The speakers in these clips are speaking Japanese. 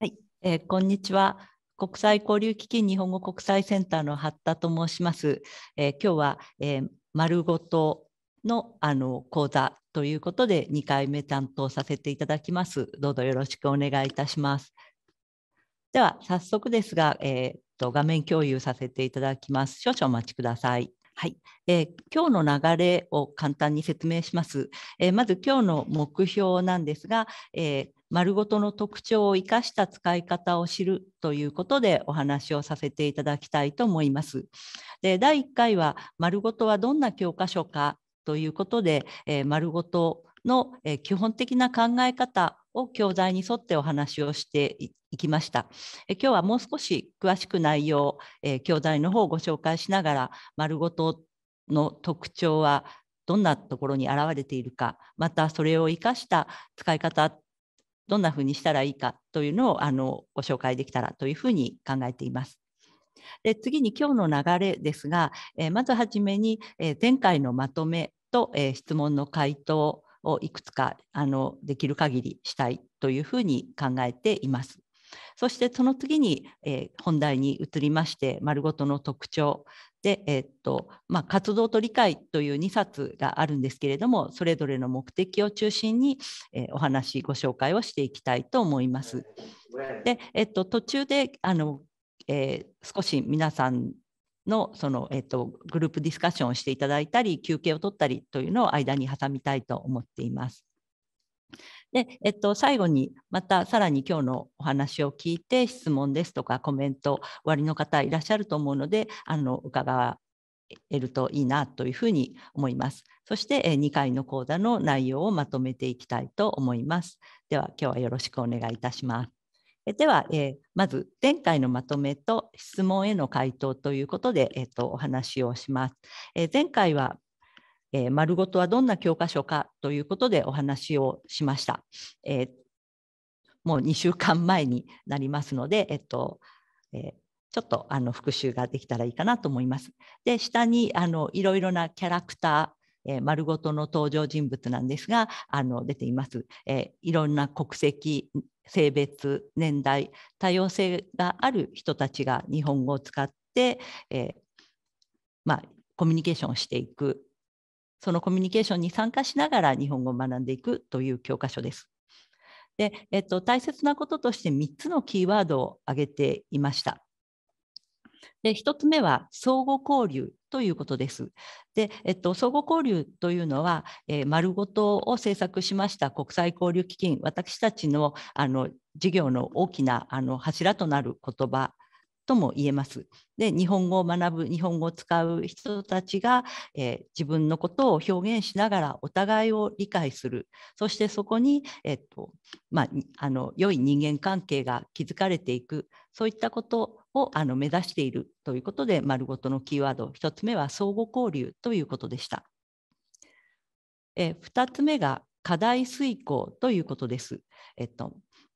はい、えー、こんにちは。国際交流基金日本語国際センターの八田と申します。えー、今日は、えー、丸ごとのあの講座ということで2回目担当させていただきます。どうぞよろしくお願いいたします。では早速ですが、えー、っと画面共有させていただきます。少々お待ちください。はい、えー、今日の流れを簡単に説明します。えー、まず今日の目標なんですが、えー、丸ごとの特徴を生かした使い方を知るということでお話をさせていただきたいと思います。で第1回は丸ごとはどんな教科書かということで、えー、丸ごとの、えー、基本的な考え方を教材に沿ってお話をしていきました。え今日はもう少し詳しく内容、えー、教材の方をご紹介しながら丸ごとの特徴はどんなところに現れているかまたそれを生かした使い方どんなふうにしたらいいかというのをあのご紹介できたらというふうに考えています。で次に今日の流れですが、えまずはじめに、え前回のまとめと、え質問の回答をいくつかあのできる限りしたいというふうに考えています。そしてその次に、え本題に移りまして丸ごとの特徴で、えっとまあ、活動と理解という2冊があるんですけれどもそれぞれの目的を中心に、えー、お話ご紹介をしていきたいと思います。で、えっと、途中であの、えー、少し皆さんのその、えっと、グループディスカッションをしていただいたり休憩を取ったりというのを間に挟みたいと思っています。で、えっと、最後にまたさらに今日のお話を聞いて質問ですとかコメント終わりの方いらっしゃると思うのであの伺えるといいなというふうに思います。そして2回の講座の内容をまとめていきたいと思います。では今日はよろしくお願いいたします。では、えー、まず前回のまとめと質問への回答ということで、えーと、お話をします。えー、前回はえー、丸ごとはどんな教科書かということでお話をしました。えー、もう2週間前になりますので、えっとえー、ちょっとあの復習ができたらいいかなと思います。で下にあのいろいろなキャラクターえー、丸ごとの登場人物なんですがあの出ています、えー、いろんな国籍性別年代多様性がある人たちが日本語を使って、えーまあ、コミュニケーションをしていくそのコミュニケーションに参加しながら日本語を学んでいくという教科書です。で、えっと、大切なこととして3つのキーワードを挙げていました。で1つ目は相互交流ということです。で、えっと、相互交流というのは、えー、丸ごとを制作しました国際交流基金私たちのあの事業の大きなあの柱となる言葉とも言えます。で日本語を学ぶ日本語を使う人たちが、えー、自分のことを表現しながらお互いを理解するそしてそこに、えっとまあ、あの良い人間関係が築かれていくそういったことをあの目指しているということで丸ごとのキーワード1つ目は相互交流ということでした。え2つ目が課題遂行ということです。えっと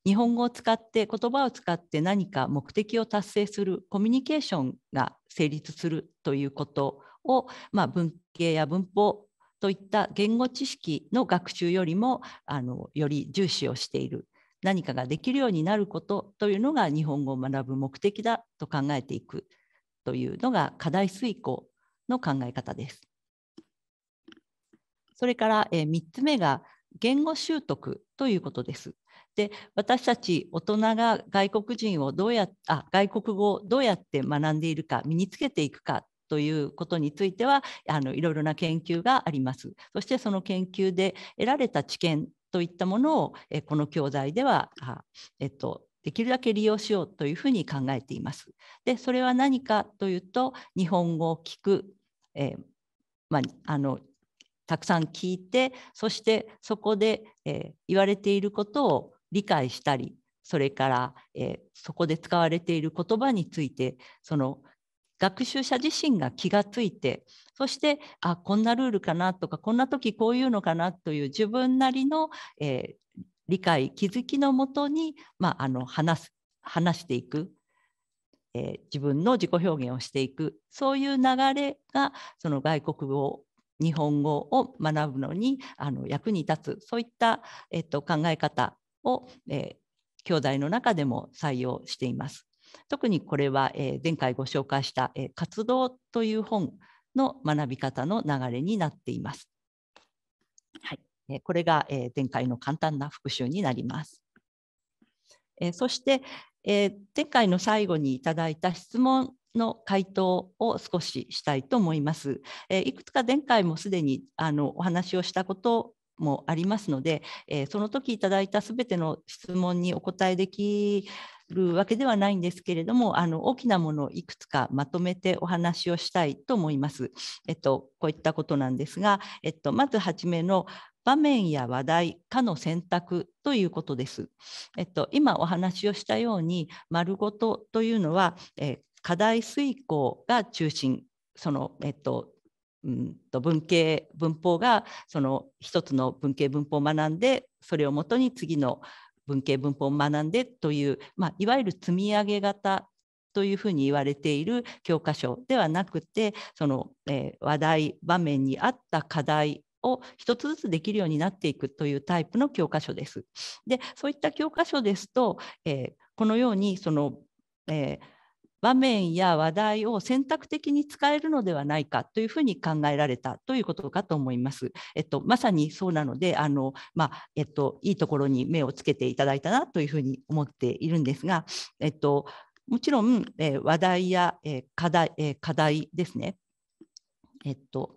日本語を使って言葉を使って何か目的を達成するコミュニケーションが成立するということを、まあ、文系や文法といった言語知識の学習よりもあのより重視をしている何かができるようになることというのが日本語を学ぶ目的だと考えていくというのが課題遂行の考え方です。それから、え3つ目が言語習得ということです。で私たち大人が外国人をどうやあ外国語をどうやって学んでいるか身につけていくかということについてはあのいろいろな研究があります。そしてその研究で得られた知見といったものをえこの教材ではあ、えっと、できるだけ利用しようというふうに考えています。でそれは何かというと日本語を聞く、えー、まあ、あのたくさん聞いてそしてそこで、えー、言われていることを理解したりそれから、えー、そこで使われている言葉についてその学習者自身が気がついてそしてあこんなルールかなとかこんな時こういうのかなという自分なりの、えー、理解気づきのもとに、まあ、あの話す話していく、えー、自分の自己表現をしていくそういう流れがその外国語日本語を学ぶのにあの役に立つそういった、えっと、考え方を、えー、教材の中でも採用しています。特にこれは、え前回ご紹介した「え活動」という本の学び方の流れになっています。はい、えこれが、え前回の簡単な復習になります。えそして、え前回の最後にいただいた質問の回答を少ししたいと思います。えいくつか前回もすでにあのお話をしたこともありますので、えー、その時いただいたすべての質問にお答えできるわけではないんですけれどもあの大きなものをいくつかまとめてお話をしたいと思います。えっと、こういったことなんですが、えっと、まずはじめの場面や話題かの選択ということです。えっと、今お話をしたように丸ごとというのは、えー、課題遂行が中心その、えっと、うんと文系文法がその一つの文系文法を学んでそれをもとに次の文系文法を学んでという、まあ、いわゆる積み上げ型というふうに言われている教科書ではなくてその、えー、話題場面に合った課題を一つずつできるようになっていくというタイプの教科書です。でそういった教科書ですと、えー、このようにその、えー場面や話題を選択的に使えるのではないかというふうに考えられたということかと思います。えっと、まさにそうなのであの、まあ、えっと、いいところに目をつけていただいたなというふうに思っているんですが、えっと、もちろん、えー、話題や、えー、課題,、えー、課題ですね、えっと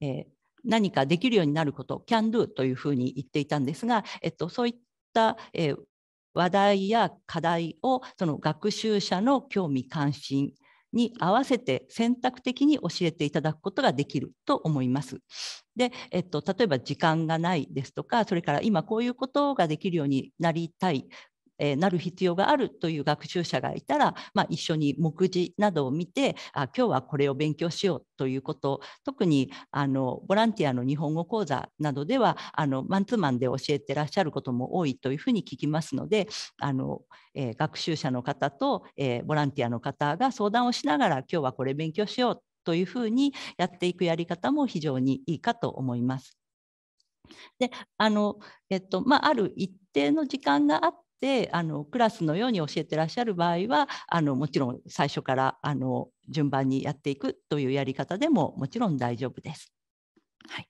えー、何かできるようになること can do というふうに言っていたんですが、えっと、そういった、えー話題や課題をその学習者の興味関心に合わせて選択的に教えていただくことができると思います。で、えっと、例えば時間がないですとかそれから今こういうことができるようになりたいえなる必要があるという学習者がいたら、まあ、一緒に目次などを見てあ今日はこれを勉強しようということ特にあのボランティアの日本語講座などではあのマンツーマンで教えてらっしゃることも多いというふうに聞きますのであの、えー、学習者の方と、えー、ボランティアの方が相談をしながら今日はこれ勉強しようというふうにやっていくやり方も非常にいいかと思います。であのえっとまあ、ある一定の時間があっであのクラスのように教えてらっしゃる場合はあのもちろん最初からあの順番にやっていくというやり方でももちろん大丈夫です。はい、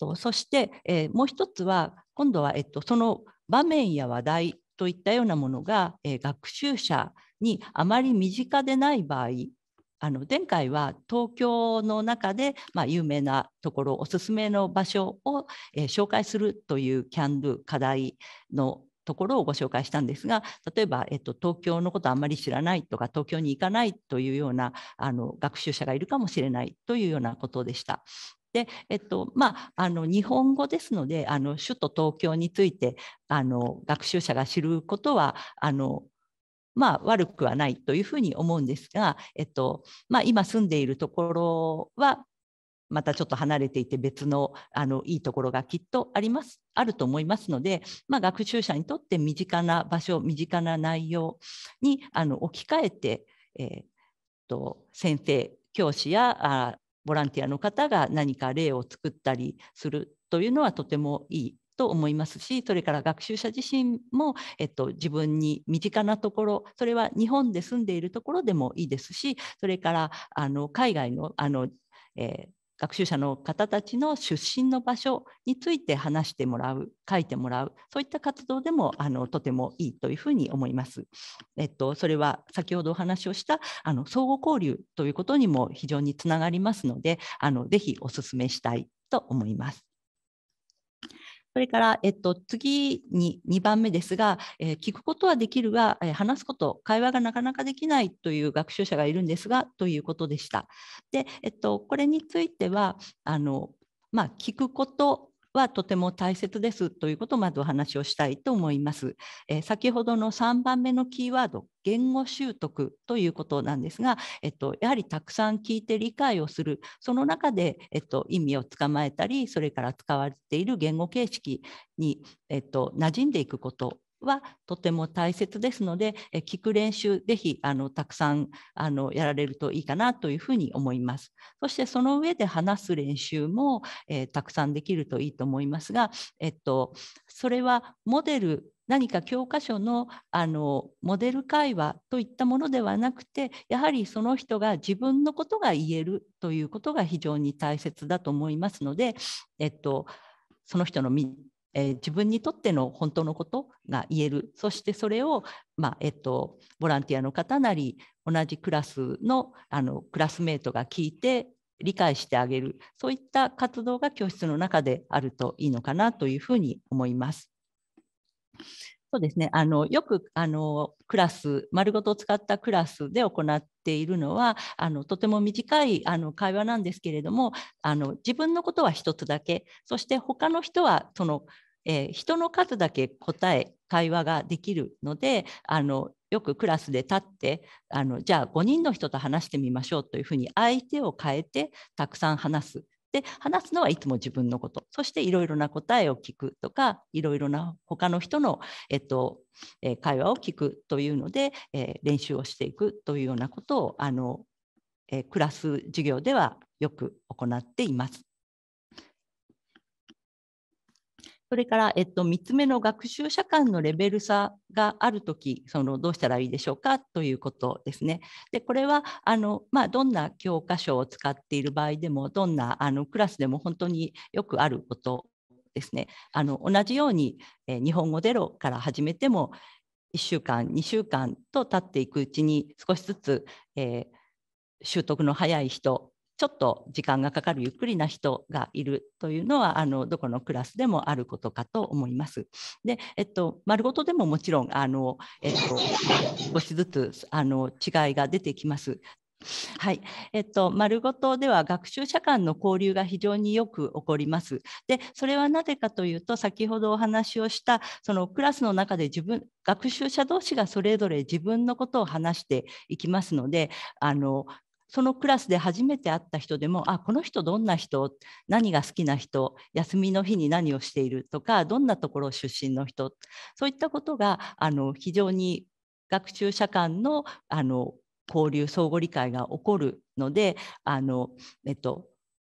とそして、えー、もう一つは今度は、えっと、その場面や話題といったようなものが、えー、学習者にあまり身近でない場合あの前回は東京の中で、まあ、有名なところおすすめの場所を、えー、紹介するというキャンドゥ課題のところをご紹介したんですが例えば、えっと、東京のことあんまり知らないとか東京に行かないというようなあの学習者がいるかもしれないというようなことでした。でえっとまあ、あの日本語ですのであの首都東京についてあの学習者が知ることはあのまあ、悪くはないというふうに思うんですが、えっとまあ、今住んでいるところはまたちょっと離れていて別のあのいいところがきっとありますあると思いますので、まあ、学習者にとって身近な場所身近な内容にあの置き換えて、えー、と先生教師やあボランティアの方が何か例を作ったりするというのはとてもいいと思いますしそれから学習者自身も、えっと、自分に身近なところそれは日本で住んでいるところでもいいですしそれからあの海外のあの、えー学習者の方たちの出身の場所について話してもらう書いてもらうそういった活動でもあのとてもいいというふうに思います。えっと、それは先ほどお話をしたあの相互交流ということにも非常につながりますのであのぜひお勧めしたいと思います。それから、えっと、次に2番目ですが、えー、聞くことはできるが、えー、話すこと、会話がなかなかできないという学習者がいるんですが、ということでした。で、えっと、これについては、あのまあ、聞くことはとても大切ですということをまずお話をしたいと思います。えー、先ほどの3番目のキーワード言語習得ということなんですが、えっと、やはりたくさん聞いて理解をするその中で、えっと、意味を捕まえたりそれから使われている言語形式に、えっと、馴染んでいくことはとても大切ですので、え聞く練習、ぜひあのたくさんあのやられるといいかなというふうに思います。そしてその上で話す練習も、えー、たくさんできるといいと思いますが、えっと、それはモデル何か教科書のあのモデル会話といったものではなくてやはりその人が自分のことが言えるということが非常に大切だと思いますので、えっと、その人のえー、自分にとっての本当のことが言えるそしてそれを、まあえっと、ボランティアの方なり同じクラスのあのクラスメートが聞いて理解してあげるそういった活動が教室の中であるといいのかなというふうに思います。そうですねあのよくあのクラス丸ごと使ったクラスで行っているのはあのとても短いあの会話なんですけれどもあの自分のことは1つだけそして他の人はそのえー、人の数だけ答え会話ができるのであのよくクラスで立ってあのじゃあ5人の人と話してみましょうというふうに相手を変えてたくさん話す。で話すのはいつも自分のことそしていろいろな答えを聞くとかいろいろな他の人の、えっとえ会話を聞くというので、えー、練習をしていくというようなことをあの、えー、クラス授業ではよく行っています。それから、えっと、3つ目の学習者間のレベル差があるとき、そのどうしたらいいでしょうかということですね。で、これはあの、まあ、どんな教科書を使っている場合でも、どんなあのクラスでも本当によくあることですね。あの同じように、え日本語ゼロから始めても、1週間、2週間と経っていくうちに、少しずつ、えー習得の早い人ちょっと時間がかかるゆっくりな人がいるというのはあのどこのクラスでもあることかと思います。で、えっと、丸ごとでももちろんあの、えっと、少しずつあの違いが出てきます。はい、えっと、丸ごとでは学習者間の交流が非常によく起こります。で、それはなぜかというと、先ほどお話をした、そのクラスの中で自分、学習者同士がそれぞれ自分のことを話していきますので、あのそのクラスで初めて会った人でもあこの人どんな人何が好きな人休みの日に何をしているとかどんなところ出身の人そういったことがあの非常に学習者間のあの交流相互理解が起こるのであの、えっと、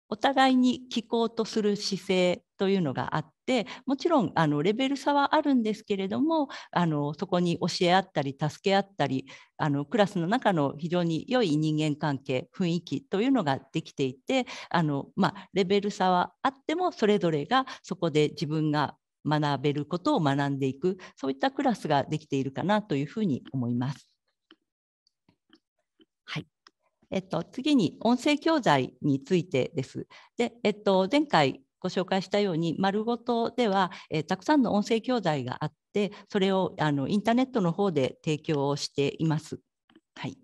お互いに聞こうとする姿勢というのがあってもちろんあのレベル差はあるんですけれどもあのそこに教え合ったり助け合ったりあのクラスの中の非常に良い人間関係雰囲気というのができていてあの、まあ、レベル差はあってもそれぞれがそこで自分が学べることを学んでいくそういったクラスができているかなというふうに思います。えっと、次に音声教材についてです。でえっと、前回ご紹介したように「丸ごと」では、えたくさんの音声教材があってそれをあのインターネットの方で提供をしています。はい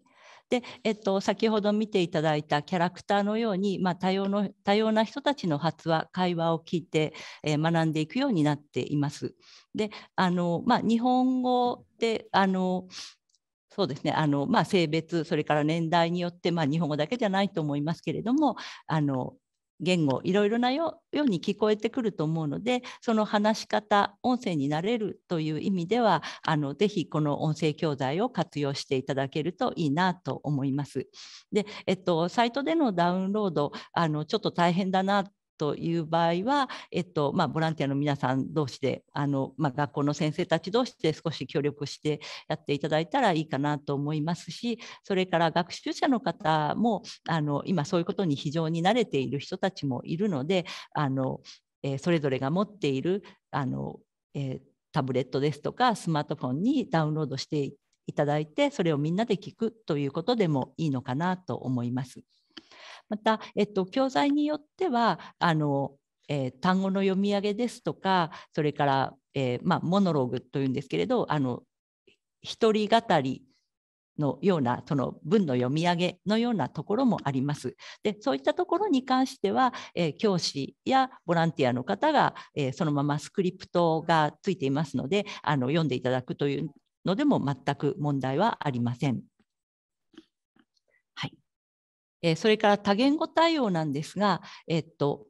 でえっと、先ほど見ていただいたキャラクターのように、まあ、多様の多様な人たちの発話会話を聞いて、え学んでいくようになっています。であのまあ、日本語であのそうですねあの、まあ、性別それから年代によって、まあ、日本語だけじゃないと思いますけれどもあの言語いろいろなように聞こえてくると思うのでその話し方音声になれるという意味ではあのぜひこの音声教材を活用していただけるといいなと思います。で、えっと、サイトでのダウンロードあのちょっと大変だなという場合は、えっとまあ、ボランティアの皆さん同士であの、まあ、学校の先生たち同士で少し協力してやっていただいたらいいかなと思いますしそれから学習者の方もあの今そういうことに非常に慣れている人たちもいるのであの、えー、それぞれが持っているあの、えー、タブレットですとかスマートフォンにダウンロードしていただいてそれをみんなで聞くということでもいいのかなと思います。また、えっと、教材によってはあの、えー、単語の読み上げですとかそれから、えー、まあ、モノローグというんですけれどあの一人語りのようなその文の読み上げのようなところもあります。でそういったところに関しては、えー、教師やボランティアの方が、えー、そのままスクリプトがついていますのであの読んでいただくというのでも全く問題はありません。えそれから多言語対応なんですが、えっと、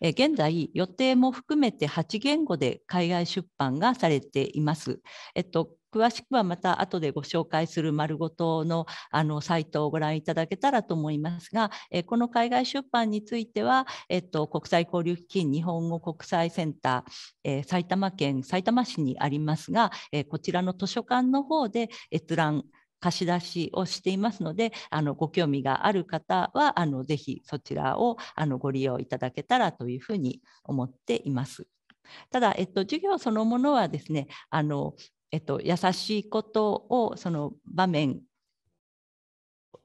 現在予定も含めて8言語で海外出版がされています。えっと詳しくはまた後でご紹介する丸ごとのあのサイトをご覧いただけたらと思いますが、えこの海外出版については、えっと、国際交流基金日本語国際センター、え埼玉県さいたま市にありますが、えこちらの図書館の方で閲覧貸し出しをしていますのであのご興味がある方はあのぜひそちらをあのご利用いただけたらというふうに思っています。ただ、えっと、授業そのものはですねあの、えっと、優しいことをその場面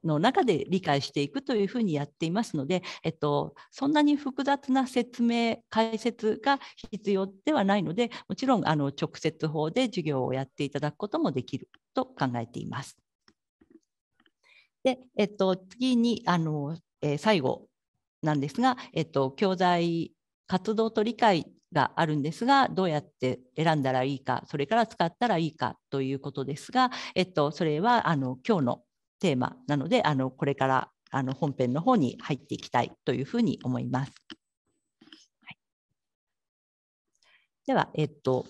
の中で理解していくというふうにやっていますので、えっと、そんなに複雑な説明解説が必要ではないのでもちろんあの直接法で授業をやっていただくこともできると考えています。で、えっと、次にあの、えー、最後なんですが、えっと、教材活動と理解があるんですがどうやって選んだらいいかそれから使ったらいいかということですが、えっと、それはあの今日のテーマなのであのこれからあの本編の方に入っていきたいというふうに思います。では、えっと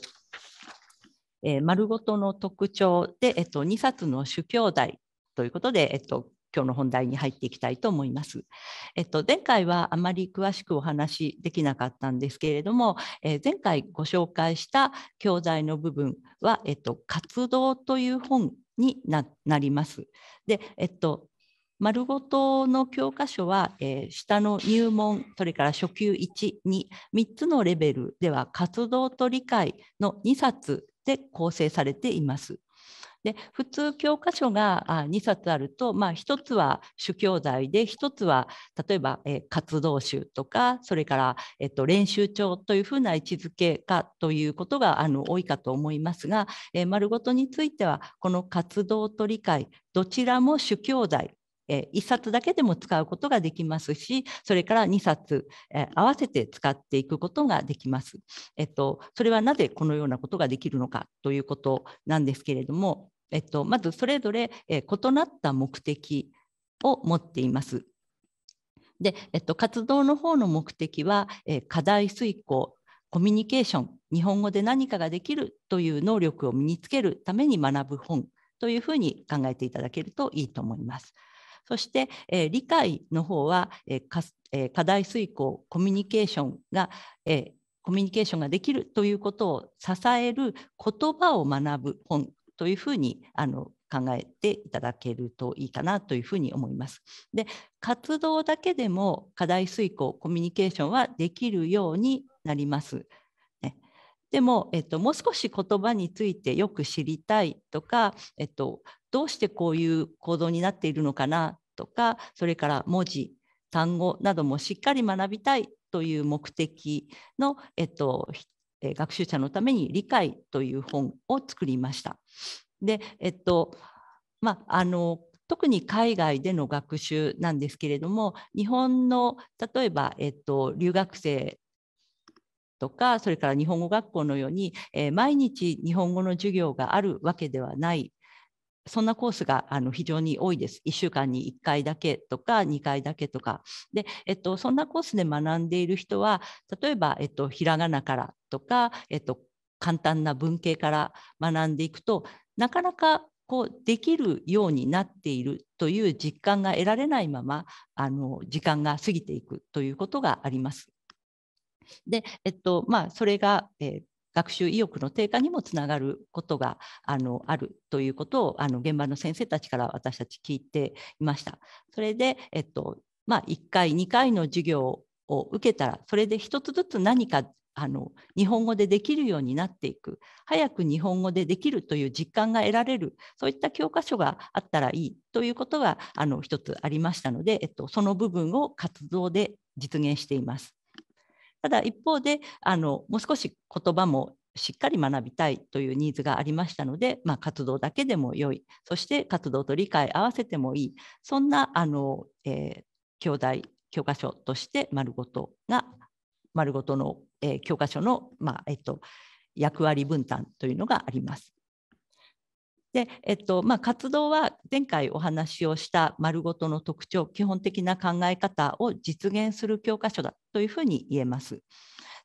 えー、丸ごとの特徴で、えっと、2冊の主教材ということで、えっと、今日の本題に入っていきたいと思います。えっと、前回はあまり詳しくお話しできなかったんですけれども、えー、前回ご紹介した教材の部分は、えっと、活動という本になります。で、えっと、丸ごとの教科書は、えー、下の入門、それから初級1、2、3つのレベルでは活動と理解の2冊で構成されています。で普通教科書が2冊あると、まあ、1つは主教材で1つは例えば、活動集とかそれから、練習帳というふうな位置づけかということが多いかと思いますが、丸ごとについてはこの活動と理解どちらも主教材え1冊だけでも使うことができますしそれから2冊、え合わせて使っていくことができます、えっと、それはなぜこのようなことができるのかということなんですけれども、えっと、まずそれぞれ、え異なった目的を持っています。で、えっと、活動の方の目的は、え課題遂行コミュニケーション日本語で何かができるという能力を身につけるために学ぶ本というふうに考えていただけるといいと思います。そして、えー、理解の方は、えーかえー、課題遂行コミュニケーションが、えー、コミュニケーションができるということを支える言葉を学ぶ本というふうにあの考えていただけるといいかなというふうに思います。で活動だけでも課題遂行コミュニケーションはできるようになります。でも、えっと、もう少し言葉についてよく知りたいとか、えっと、どうしてこういう行動になっているのかなとかそれから文字単語などもしっかり学びたいという目的の、えっと、学習者のために理解という本を作りました。で、えっとまあ、あの特に海外での学習なんですけれども日本の例えば、えっと、留学生とかそれから日本語学校のように、えー、毎日日本語の授業があるわけではないそんなコースがあの非常に多いです。1週間に1回だけとか2回だけとか。で、えっと、そんなコースで学んでいる人は例えば、えっと、ひらがなからとか、えっと、簡単な文系から学んでいくとなかなかこうできるようになっているという実感が得られないままあの時間が過ぎていくということがあります。で、えっとまあ、それが、えー、学習意欲の低下にもつながることがあのあるということをあの現場の先生たちから私たち聞いていました。それで、えっとまあ、1回2回の授業を受けたらそれで1つずつ何かあの日本語でできるようになっていく早く日本語でできるという実感が得られるそういった教科書があったらいいということがあの一つありましたので、えっと、その部分を活動で実現しています。ただ一方であのもう少し言葉もしっかり学びたいというニーズがありましたので、まあ、活動だけでも良いそして活動と理解合わせてもいいそんなあの、えー、教材教科書として丸ごとが丸ごとの、えー、教科書の、まあえと、役割分担というのがあります。で、えっとまあ、活動は前回お話をした丸ごとの特徴基本的な考え方を実現する教科書だというふうに言えます。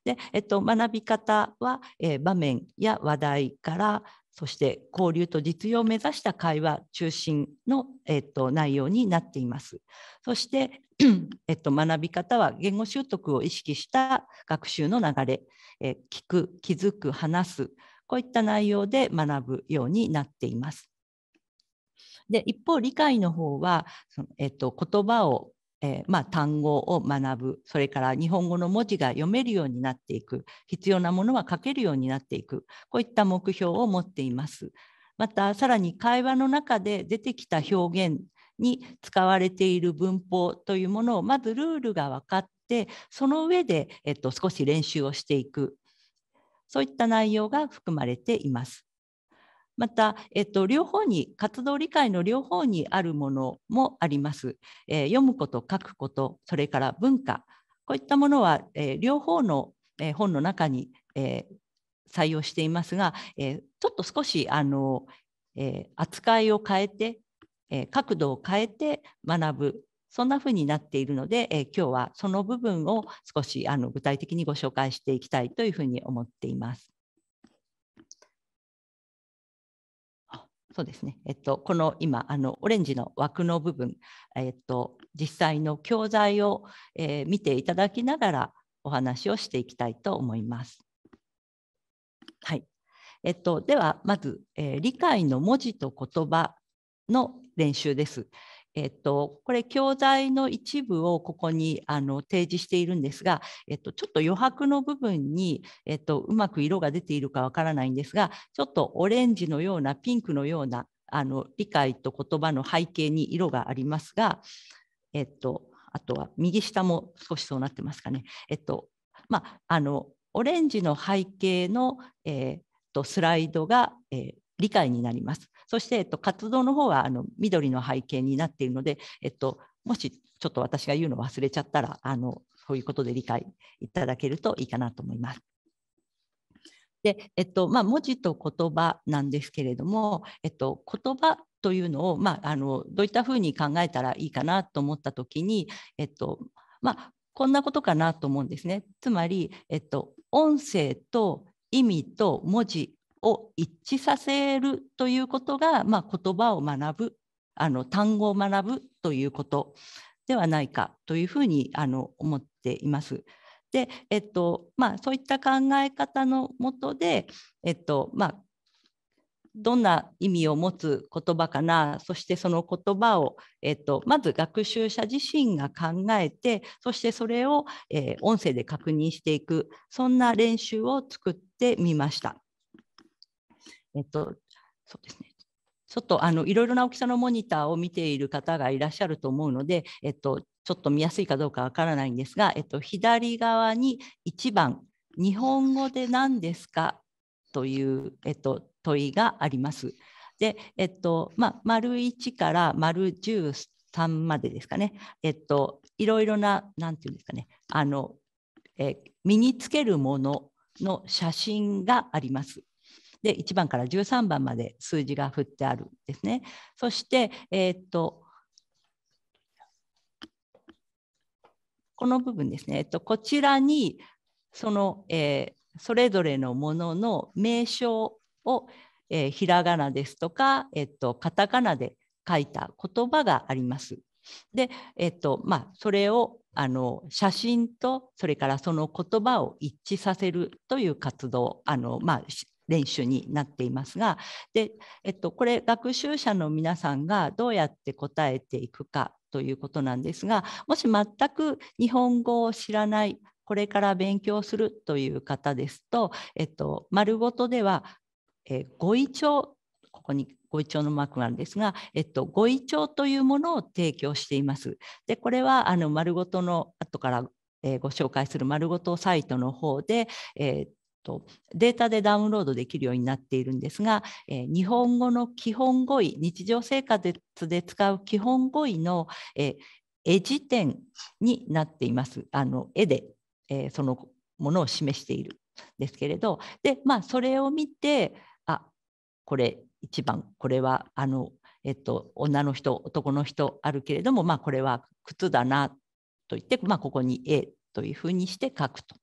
でえっと、学び方は、えー、場面や話題からそして交流と実用を目指した会話中心の、えっと、内容になっています。そして、えっと、学び方は言語習得を意識した学習の流れ、えー、聞く気づく話すこういった内容で学ぶようになっています。で一方理解の方はその、えっと、言葉をえー、まあ、単語を学ぶそれから日本語の文字が読めるようになっていく必要なものは書けるようになっていくこういった目標を持っています。またさらに会話の中で出てきた表現に使われている文法というものをまずルールが分かってその上で、えっと、少し練習をしていくそういった内容が含まれています。また、えっと、両方に活動理解の両方にあるものもあります。えー、読むこと書くことそれから文化こういったものは、えー、両方の、えー、本の中に、え採用していますが、えちょっと少しあの、え扱いを変えて、え角度を変えて学ぶそんなふうになっているので、えー、今日はその部分を少しあの具体的にご紹介していきたいというふうに思っています。そうですね、えっと、この今あのオレンジの枠の部分、えっと、実際の教材を、えー、見ていただきながらお話をしていきたいと思います。はい、えっと、ではまず、えー、理解の文字と言葉の練習です。えっと、これ教材の一部をここにあの提示しているんですが、えっと、ちょっと余白の部分に、えっと、うまく色が出ているかわからないんですがちょっとオレンジのようなピンクのようなあの理解と言葉の背景に色がありますが、えっと、あとは右下も少しそうなってますかね、えっとまあ、あのオレンジの背景の、えー、とスライドが、えー、理解になります。そして、えっと、活動の方はあの緑の背景になっているので、えっと、もしちょっと私が言うの忘れちゃったらあのそういうことで理解いただけるといいかなと思います。でえっとまあ、文字と言葉なんですけれども、えっと、言葉というのを、まあ、あのどういったふうに考えたらいいかなと思った時に、えっとまあ、こんなことかなと思うんですね。つまり、えっと、音声と意味と文字を一致させるということが、まあ、言葉を学ぶあの単語を学ぶということではないかというふうにあの思っています。で、えっとまあ、そういった考え方のもとで、えっとまあ、どんな意味を持つ言葉かなそしてその言葉を、えっと、まず学習者自身が考えてそしてそれを、えー、音声で確認していくそんな練習を作ってみました。えっと、そうですね。ちょっとあのいろいろな大きさのモニターを見ている方がいらっしゃると思うので、えっと、ちょっと見やすいかどうかわからないんですが、えっと、左側に1番、日本語で何ですかという、えっと、問いがあります。で、えっと、ま丸1から丸13までですかね、えっと、いろいろな、何て言うんですかね、あの、え身につけるものの写真があります。で1番から13番まで数字が振ってあるんですね。そして、えー、っとこの部分ですね、えっと、こちらにその、えー、それぞれのものの名称を、えー、ひらがなですとか、えっと、カタカナで書いた言葉があります。で、えっとまあ、それをあの写真とそれからその言葉を一致させるという活動あの、まあ、練習になっていますがで、えっと、これ学習者の皆さんがどうやって答えていくかということなんですがもし全く日本語を知らないこれから勉強するという方ですと、えっと、丸ごとでは、えー、語彙帳ここにご一聴のマークがあるんですが、えっと、ご一聴というものを提供しています。で、これはあの丸ごとの後から、えー、ご紹介する丸ごとサイトの方で、えー、とデータでダウンロードできるようになっているんですが、えー、日本語の基本語彙日常生活で使う基本語彙の、え絵辞典になっていますあの絵で、えそのものを示しているんですけれどで、まあ、それを見てあこれ1番これはあの、えっと、女の人男の人あるけれども、まあ、これは靴だなと言って、まあ、ここに A というふうにして書くと。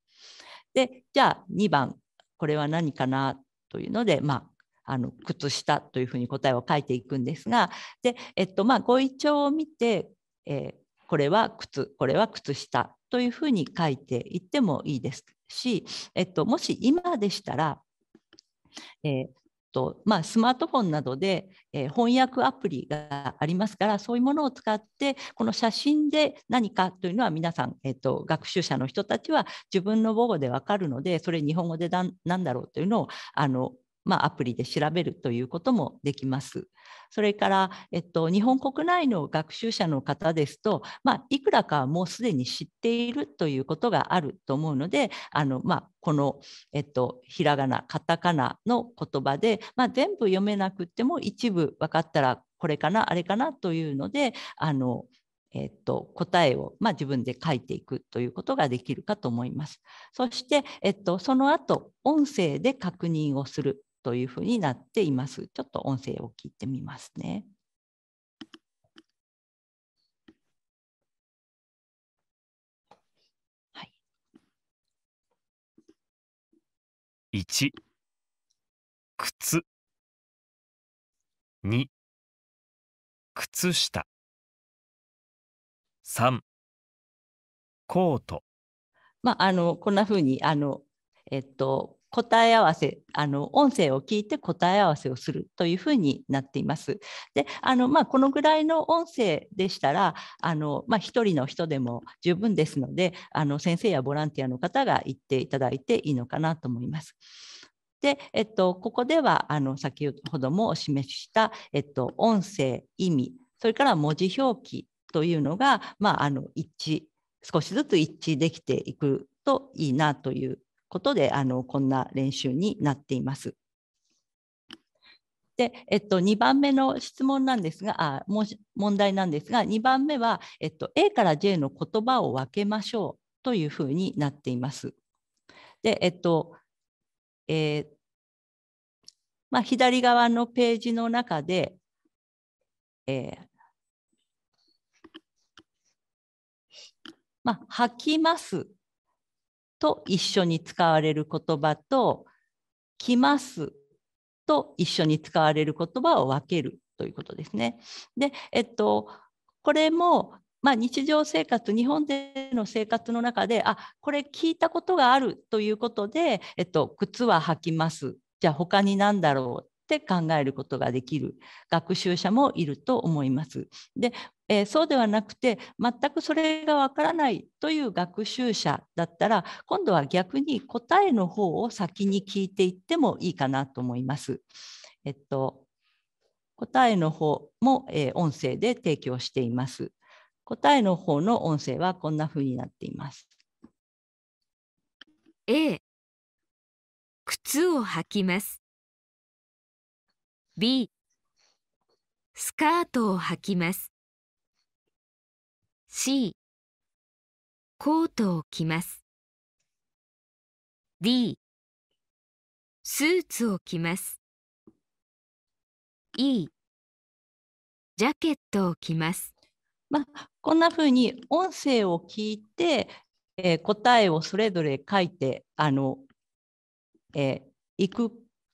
でじゃあ2番これは何かなというので、まあ、あの靴下というふうに答えを書いていくんですがで、えっとまあ、ご一調を見て、えー、これは靴これは靴下というふうに書いていってもいいですし、えっと、もし今でしたら、えー、とまあ、スマートフォンなどで、えー、翻訳アプリがありますからそういうものを使ってこの写真で何かというのは皆さん、えーと、学習者の人たちは自分の母語で分かるのでそれ日本語で何だろうというのをあの、まあ、アプリで調べるということもできます。それから、えっと、日本国内の学習者の方ですと、まあ、いくらかもうすでに知っているということがあると思うのであの、まあ、この、えっと、ひらがなカタカナの言葉で、まあ、全部読めなくても一部分かったらこれかなあれかなというのであのえっと、答えを、まあ、自分で書いていくということができるかと思います。そして、えっと、その後音声で確認をするというふうになっています。ちょっと音声を聞いてみますね。はい、1靴二、靴下三、コートまああのこんなふうにあのえっと答え合わせあの音声を聞いて答え合わせをするというふうになっています。であのまあ、このぐらいの音声でしたらあの、まあ、1人の人でも十分ですのであの先生やボランティアの方が行っていただいていいのかなと思います。で、えっと、ここではあの先ほどもお示しした、えっと、音声意味それから文字表記というのが、まあ、あの一致少しずつ一致できていくといいなということであのこんな練習になっています。で、えっと、2番目の質問なんですがあもし問題なんですが2番目は、えっと、A から J の言葉を分けましょうというふうになっています。で、えっとえー、まあ、左側のページの中で、えーまあ、吐きますと一緒に使われる言葉と来ますと一緒に使われる言葉を分けるということですね。で、えっと、これも、まあ、日常生活日本での生活の中であこれ聞いたことがあるということで、えっと、靴は履きますじゃあ他に何だろうって考えることができる学習者もいると思います。でえー、そうではなくて全くそれがわからないという学習者だったら今度は逆に答えの方を先に聞いていってもいいかなと思います。えっと、答えの方も、えー、音声で提供しています。答えの方の音声はこんなふうになっています。A 靴を履きます B スカートを履きます C コートを着ます D スーツを着ます E ジャケットを着ます、まあ、こんなふうに音声を聞いて、えー、答えをそれぞれ書いてあの、えー、いく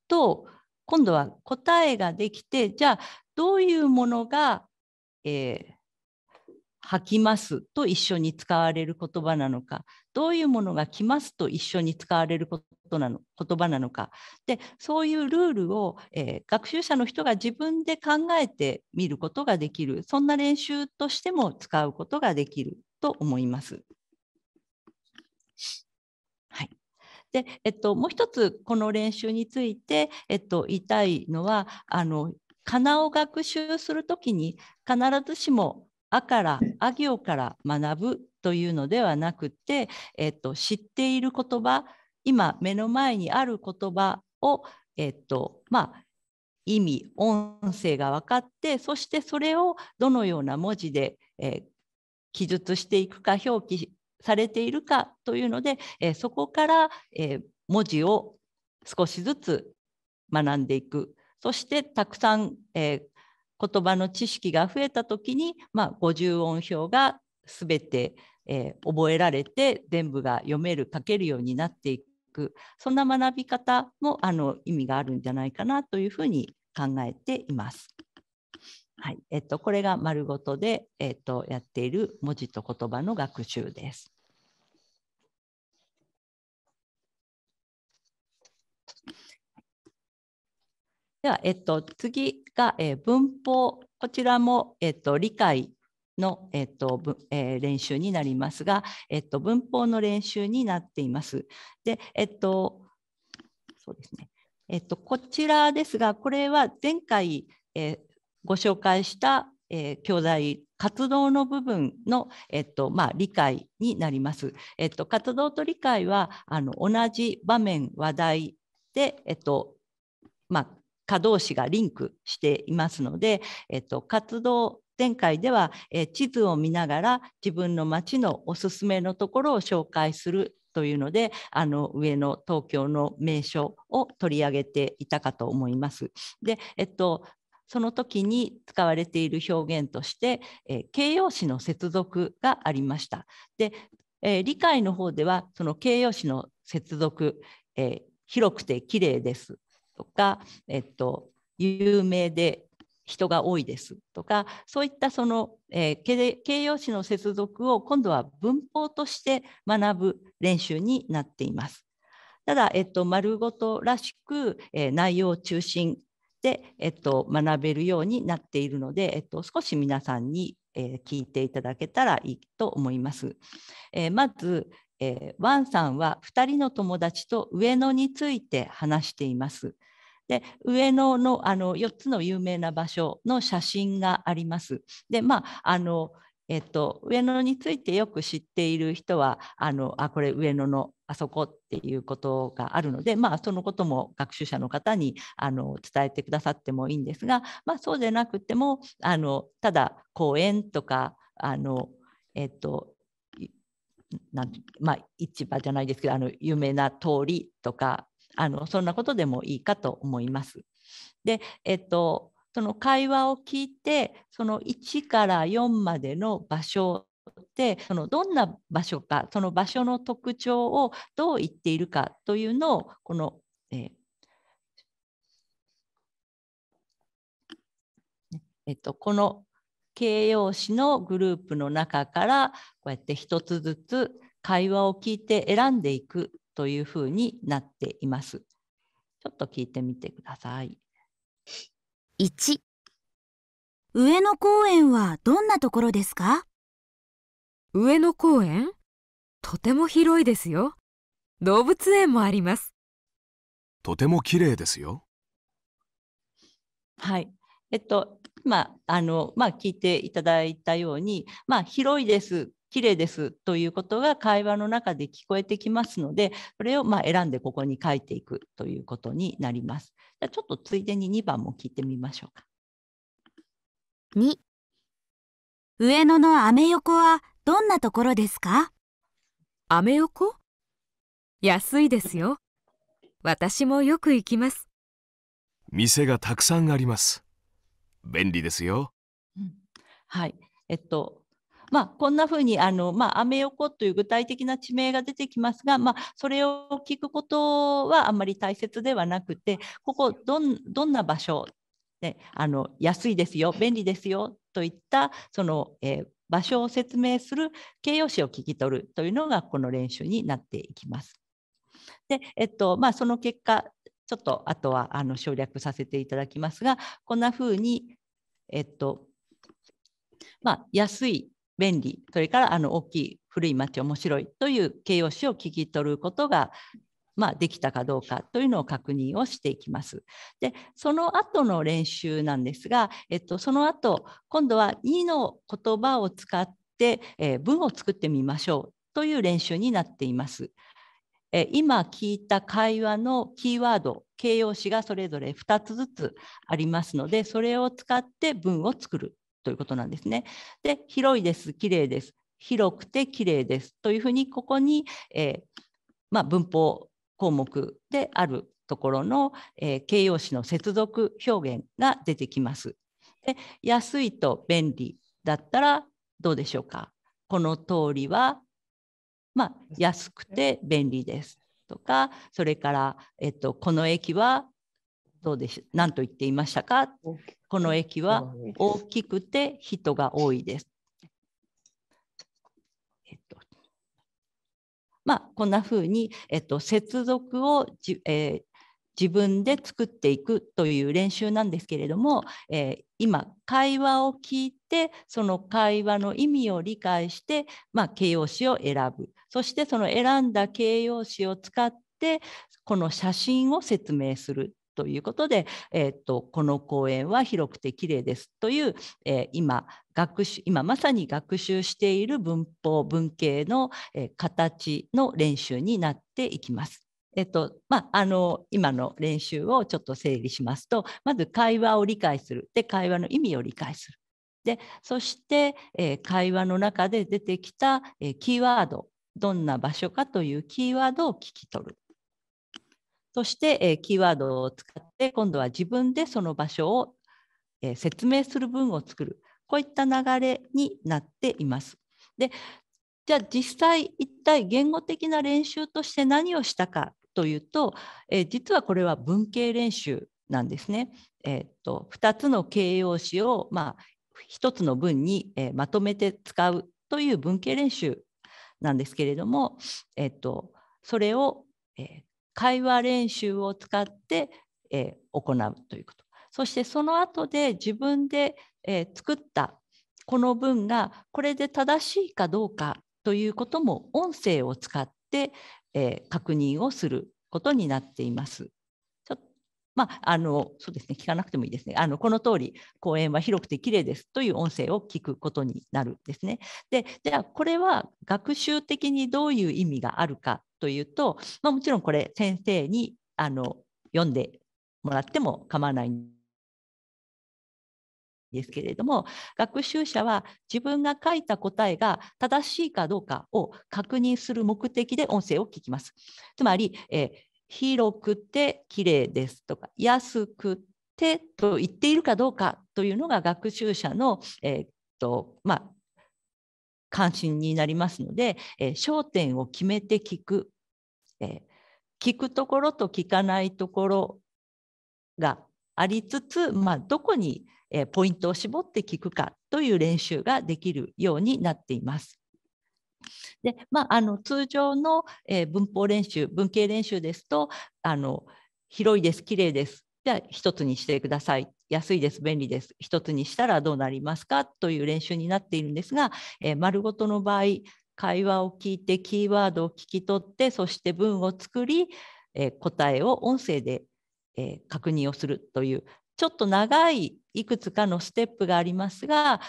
と今度は答えができてじゃあどういうものが、えー、吐きますと一緒に使われる言葉なのかどういうものが来ますと一緒に使われることなの言葉なのかでそういうルールを、えー、学習者の人が自分で考えてみることができるそんな練習としても使うことができると思います。はいでえっと、もう一つこの練習について、えっと、言いたいのはあのカナを学習するときに必ずしもあからあ行から学ぶというのではなくて、えっと、知っている言葉今目の前にある言葉を、えっとまあ、意味音声が分かってそしてそれをどのような文字で、えー、記述していくか表記されているかというので、えー、そこから、えー、文字を少しずつ学んでいくそしてたくさん、えー、言葉の知識が増えた時に、まあ、50音表が全て、えー、覚えられて全部が読める書けるようになっていくそんな学び方もあの意味があるんじゃないかなというふうに考えています。はいえっと、これが丸ごとで、えっと、やっている文字と言葉の学習です。では、えっと、次が、えー、文法。こちらも、えっと、理解の、えっとえー、練習になりますが、えっと、文法の練習になっています。で、えっと、そうですね。えっと、こちらですが、これは前回、えー、ご紹介した、えー、教材活動の部分の、えっとまあ、理解になります。えっと、活動と理解はあの同じ場面話題で、えっとまあ、可動詞がリンクしていますので、えっと、活動前回では、え地図を見ながら自分の町のおすすめのところを紹介するというのであの上の東京の名所を取り上げていたかと思います。で、えっと、その時に使われている表現として、え形容詞の接続がありました。で、え理解の方ではその形容詞の接続、え広くて綺麗ですとか、えっと、有名で人が多いですとかそういったその、えー、形容詞の接続を今度は文法として学ぶ練習になっています。ただ、えっと、丸ごとらしく、えー、内容中心で、えっと、学べるようになっているので、えっと、少し皆さんに、えー、聞いていただけたらいいと思います。えまず、えワンさんは2人の友達と上野について話しています。で上野のあの4つの有名な場所の写真があります。でまああのえっと、上野についてよく知っている人はあのあこれ上野のあそこっていうことがあるので、まあ、そのことも学習者の方にあの伝えてくださってもいいんですが、まあ、そうでなくてもあのただ公園とかあの、えっとなんまあ、市場じゃないですけどあの有名な通りとかあのそんなことでもいいかと思います。で、えっと、その会話を聞いてその1から4までの場所でそのどんな場所かその場所の特徴をどう言っているかというのをこの、えーえっと、この形容詞のグループの中からこうやって一つずつ会話を聞いて選んでいくというふうになっています。ちょっと聞いてみてください。1上野公園はどんなところですか上野公園とても広いですよ。動物園もあります。とても綺麗ですよ。はい。えっと、まあ、あの、まあ、聞いていただいたように、まあ、広いです綺麗ですということが会話の中で聞こえてきますので、それをま選んでここに書いていくということになります。じゃちょっとついでに2番も聞いてみましょうか。2上野のアメ横はどんなところですかアメ横安いですよ。私もよく行きます。店がたくさんあります。便利ですよ。うん、はい。えっとまあ、こんなふうにあの、まあ、アメ横という具体的な地名が出てきますが、まあ、それを聞くことはあんまり大切ではなくてここどんどんな場所ね、あの安いですよ便利ですよといったその、えー、場所を説明する形容詞を聞き取るというのがこの練習になっていきます。でえっとまあ、その結果ちょっとあとはあの省略させていただきますがこんなふうに、えっとまあ、安い便利それからあの大きい古い町面白いという形容詞を聞き取ることがまあ、できたかどうかというのを確認をしていきます。でその後の練習なんですが、えっと、その後今度は2の言葉を使って、えー、文を作ってみましょうという練習になっています。え今聞いた会話のキーワード形容詞がそれぞれ2つずつありますのでそれを使って文を作るということなんですね。で、広いです、綺麗です、広くて綺麗ですというふうに、ここに、えー、まあ、文法項目であるところの、えー、形容詞の接続表現が出てきます。で安いと便利だったらどうでしょうかこの通りは、まあ、安くて便利ですとかそれから、えっと、この駅はどうでう何と言っていましたかこの駅は大きくて人が多いです。えっと、まあこんなふうに、えっと、接続をじ、えー、自分で作っていくという練習なんですけれども、えー、今会話を聞いてその会話の意味を理解して、まあ、形容詞を選ぶそしてその選んだ形容詞を使ってこの写真を説明するということで、えーと、この公園は広くてきれいですという、えー、今学習今まさに学習している文法文系の、えー、形の練習になっていきます。えっとまあ、あの今の練習をちょっと整理しますとまず会話を理解するで会話の意味を理解するでそして、えー、会話の中で出てきた、えー、キーワードどんな場所かというキーワードを聞き取るそして、えキーワードを使って今度は自分でその場所を、え説明する文を作るこういった流れになっています。でじゃあ実際一体言語的な練習として何をしたかというと、え実はこれは文系練習なんですね。えー、っと2つの形容詞を、まあ、1つの文に、えまとめて使うという文系練習なんですけれども、えー、っとそれを、え会話練習を使って、えー、行うということそしてその後で自分で、えー、作ったこの文がこれで正しいかどうかということも音声を使って、えー、確認をすることになっています。ちょまあ、あのそうですね聞かなくてもいいですねあのこの通り公園は広くて綺麗ですという音声を聞くことになるんですね。でじゃあこれは学習的にどういう意味があるかというと、まあ、もちろんこれ先生にあの読んでもらっても構わないんですけれども学習者は自分が書いた答えが正しいかどうかを確認する目的で音声を聞きます。つまり、えー、広くて綺麗ですとか安くてと言っているかどうかというのが学習者の、えー、っとまあ、関心になりますので、えー、焦点を決めて聞く、えー、聞くところと聞かないところがありつつ、まあ、どこに、えー、ポイントを絞って聞くかという練習ができるようになっています。でまあ、あの通常の、え文法練習文系練習ですとあの広いです綺麗ですじゃあ一つにしてください安いです便利です一つにしたらどうなりますかという練習になっているんですが、えー、丸ごとの場合会話を聞いてキーワードを聞き取ってそして文を作り、えー、答えを音声で、えー、確認をするというちょっと長いいくつかのステップがありますが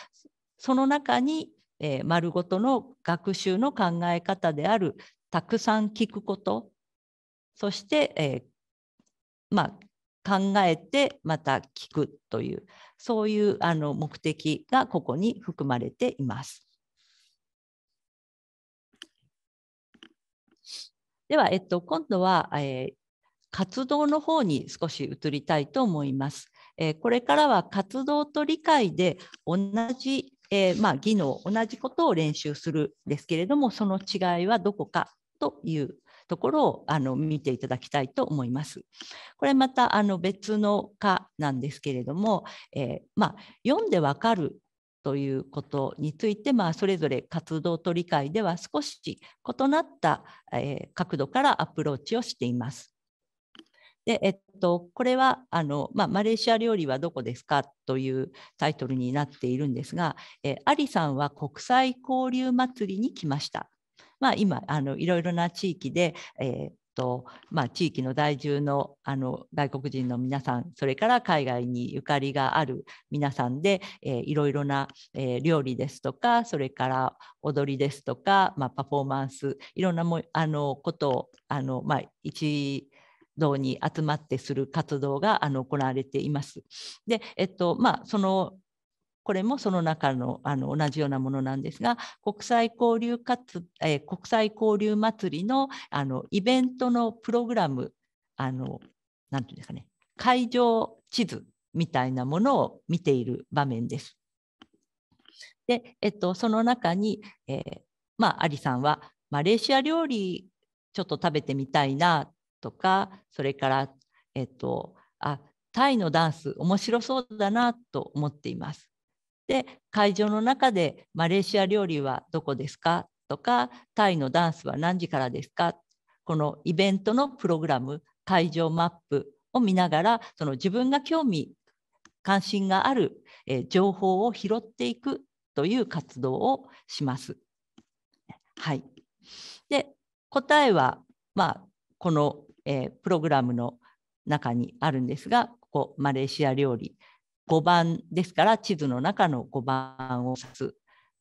その中に、えー、丸ごとの学習の考え方であるたくさん聞くことそして、えー、まあ考えてまた聞くというそういうあの目的がここに含まれています。では、えっと、今度は、えー、活動の方に少し移りたいと思います。えー、これからは活動と理解で同じ、えー、まあ、技能同じことを練習するですけれどもその違いはどこかというところをあの見ていただきたいと思います。これまたあの別の課なんですけれども、えー、まあ、読んでわかるということについて、まあ、それぞれ活動と理解では少し異なった、えー、角度からアプローチをしています。でえっと、これはあの、まあ、マレーシア料理はどこですかというタイトルになっているんですが、えー、アリさんは国際交流祭りに来ました。まあ、今あのいろいろな地域で、えーまあ、地域の在住のあの外国人の皆さんそれから海外にゆかりがある皆さんで、えー、いろいろな、えー、料理ですとかそれから踊りですとか、まあ、パフォーマンスいろんなもあのことをあの、まあ、一堂に集まってする活動があの行われています。でえっとまあ、そのこれもその中のあの同じようなものなんですが国際交流かつ、えー、国際交流祭りのあのイベントのプログラムあのて言うんですかね会場地図みたいなものを見ている場面です。で、えっと、その中に、えー、まあ、アリさんはマレーシア料理ちょっと食べてみたいなとかそれから、えっと、あタイのダンス面白そうだなと思っています。で会場の中で「マレーシア料理はどこですか?」とか「タイのダンスは何時からですか?」このイベントのプログラム会場マップを見ながらその自分が興味関心がある、え情報を拾っていくという活動をします。はい、で答えは、まあ、この、えー、プログラムの中にあるんですがここマレーシア料理5番ですから地図の中の5番を指す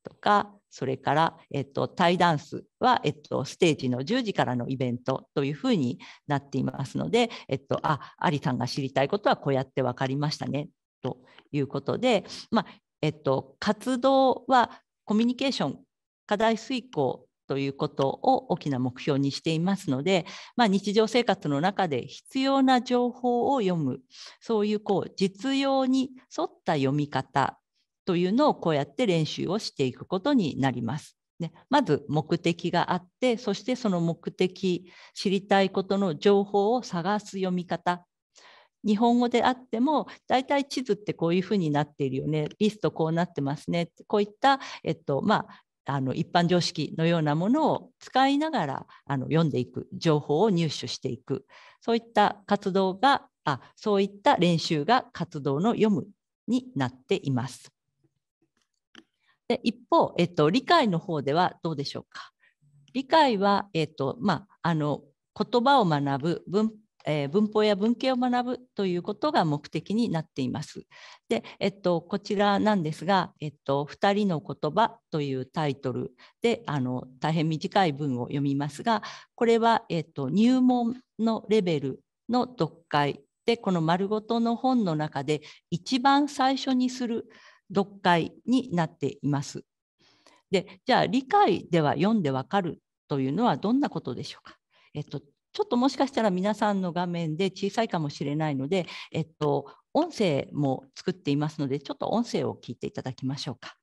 とかそれから、えっと、イダンスは、えっと、ステージの10時からのイベントというふうになっていますので、えっと、あアリさんが知りたいことはこうやって分かりましたねということで、まあえっと、活動はコミュニケーション課題遂行ということを大きな目標にしていますので、まあ、日常生活の中で必要な情報を読むそういうこう実用に沿った読み方というのをこうやって練習をしていくことになります。ね、まず目的があってそしてその目的知りたいことの情報を探す読み方日本語であっても大体地図ってこういうふうになっているよねリストこうなってますねこういった、えっとまあ、あの一般常識のようなものを使いながらあの読んでいく情報を入手していくそういった活動があそういった練習が活動の読むになっています。で一方、えっと、理解の方ではどうでしょうか。理解は、えっとまあ、あの言葉を学ぶ文えー、文法や文型を学ぶということが目的になっています。で、えっと、こちらなんですが、えっと、2人の言葉というタイトルであの大変短い文を読みますが、これは、えっと、入門のレベルの読解で、この丸ごとの本の中で一番最初にする読解になっています。で、じゃあ理解では読んでわかるというのはどんなことでしょうか。えっと、ちょっともしかしたら皆さんの画面で小さいかもしれないので、えっと、音声も作っていますので、ちょっと音声を聞いていただきましょうか。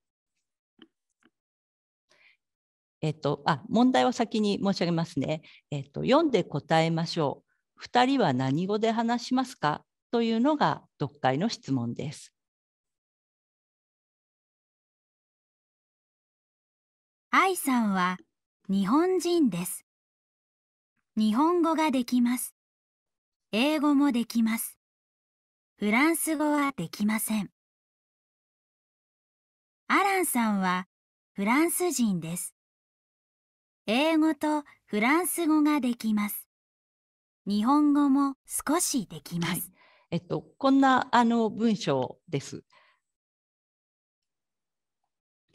えっと、あ問題を先に申し上げますね、えっと。読んで答えましょう。2人は何語で話しますかというのが読解の質問です。愛さんは日本人です。日本語ができます。英語もできます。フランス語はできません。アランさんはフランス人です。英語とフランス語ができます。日本語も少しできます。はい、えっと、こんなあの文章です。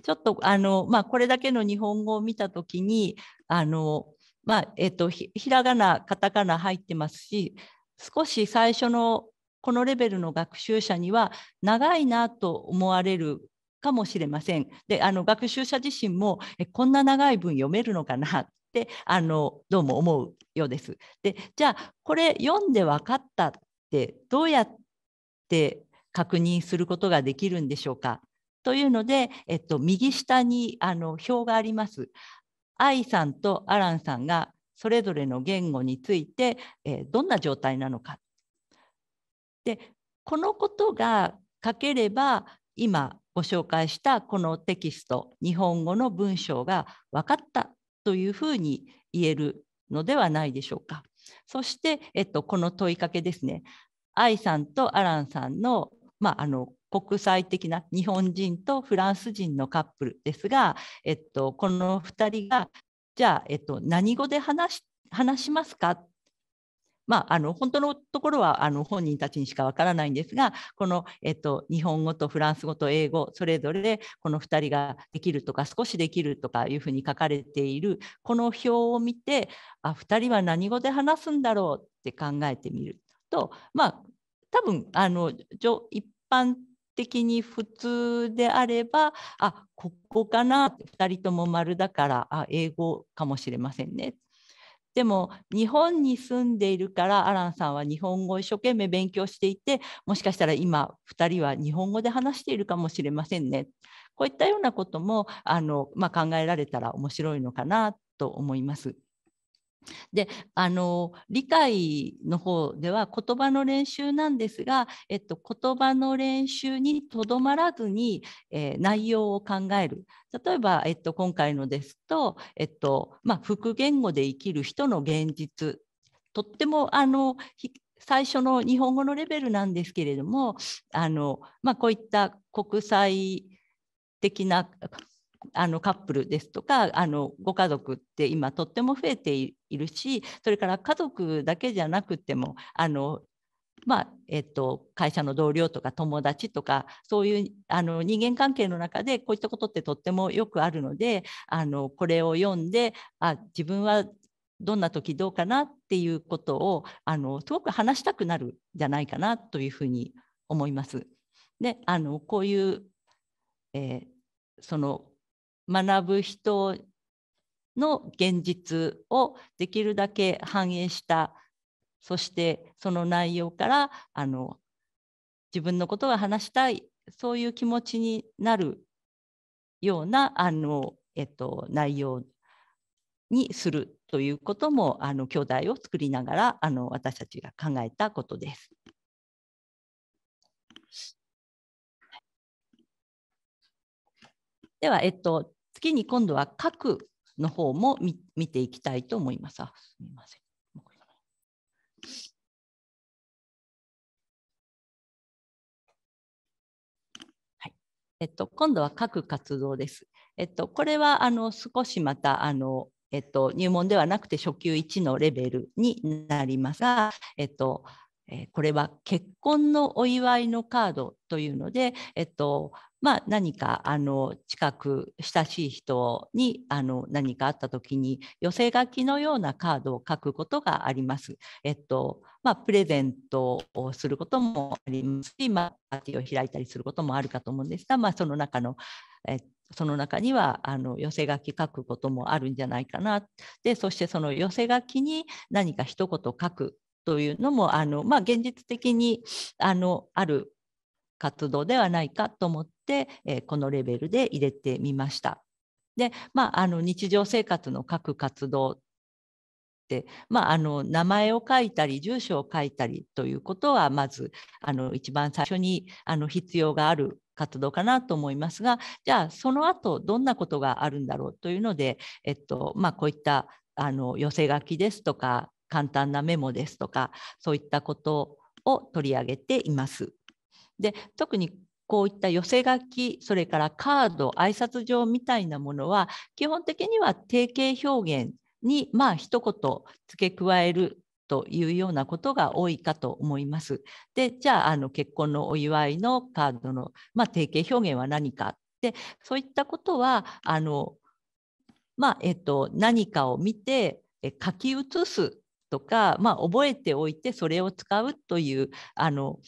ちょっとあの、まあ、これだけの日本語を見たときにあのまあえっと、ひらがなカタカナ入ってますし少し最初のこのレベルの学習者には長いなと思われるかもしれません。であの学習者自身もえこんな長い文読めるのかなってあのどうも思うようです。でじゃあこれ読んで分かったってどうやって確認することができるんでしょうかというので、えっと、右下にあの表があります。愛さんとアランさんがそれぞれの言語について、えどんな状態なのか。でこのことが書ければ今ご紹介したこのテキスト日本語の文章が分かったというふうに言えるのではないでしょうか。そして、えっと、この問いかけですね愛さんとアランさんの,、まあ、あの国際的な日本人とフランス人のカップルですが、えっと、この2人がじゃあ、えっと、何語で話し話しますかまあ、あの本当のところはあの本人たちにしかわからないんですがこの、えっと、日本語とフランス語と英語それぞれこの2人ができるとか少しできるとかいうふうに書かれているこの表を見てあ2人は何語で話すんだろうって考えてみるとまあ多分あの一般的に普通であればあここかな2人とも丸だからあ英語かもしれませんねでも日本に住んでいるからアランさんは日本語を一生懸命勉強していてもしかしたら今2人は日本語で話しているかもしれませんねこういったようなこともあの、まあ、考えられたら面白いのかなと思います。であの理解の方では言葉の練習なんですが、えっと、言葉の練習にとどまらずに、えー、内容を考える例えば、えっと、今回のですと、えっとまあ、副言語で生きる人の現実とってもあの最初の日本語のレベルなんですけれどもあの、まあ、こういった国際的なあのカップルですとかあのご家族って今とっても増えているしそれから家族だけじゃなくてもあのまあえっと、会社の同僚とか友達とかそういうあの人間関係の中でこういったことってとってもよくあるのであのこれを読んであ自分はどんな時どうかなっていうことをあのすごく話したくなるんじゃないかなというふうに思います。であのこういう、えー、その学ぶ人の現実をできるだけ反映したそしてその内容からあの自分のことが話したいそういう気持ちになるようなあの、えっと、内容にするということもあの兄弟を作りながらあの私たちが考えたことです。では、えっと、次に今度は核の方も見ていきたいと思います。すみませんはいえっと、今度は各活動です。えっと、これはあの少しまたあのえっと、入門ではなくて初級1のレベルになりますが、えっとえこれは結婚のお祝いのカードというので、えっとまあ、何かあの近く親しい人にあの何かあった時に寄せ書きのようなカードを書くことがあります。えっとまあ、プレゼントをすることもありますし、まあ、パーティーを開いたりすることもあるかと思うんですが、まあ、その中の、えその中にはあの寄せ書き書くこともあるんじゃないかなでそしてその寄せ書きに何か一言書くというのもあの、まあ、現実的にあのある活動ではないかと思って。、えー、このレベルで入れてみました。で、まあ、あの日常生活の各活動って、まあ、あの名前を書いたり住所を書いたりということはまずあの一番最初にあの必要がある活動かなと思いますがじゃあその後どんなことがあるんだろうというので、えっとまあ、こういったあの寄せ書きですとか簡単なメモですとかそういったことを取り上げています。で特にこういった寄せ書き、それからカード、挨拶状みたいなものは、基本的には定型表現に、まあ、一言付け加えるというようなことが多いかと思います。で、じゃあ、あの結婚のお祝いのカードの、まあ、定型表現は何かって、そういったことは、あの、まあ、えっと、何かを見て、書き写すとか、まあ、覚えておいて、それを使うという、あの、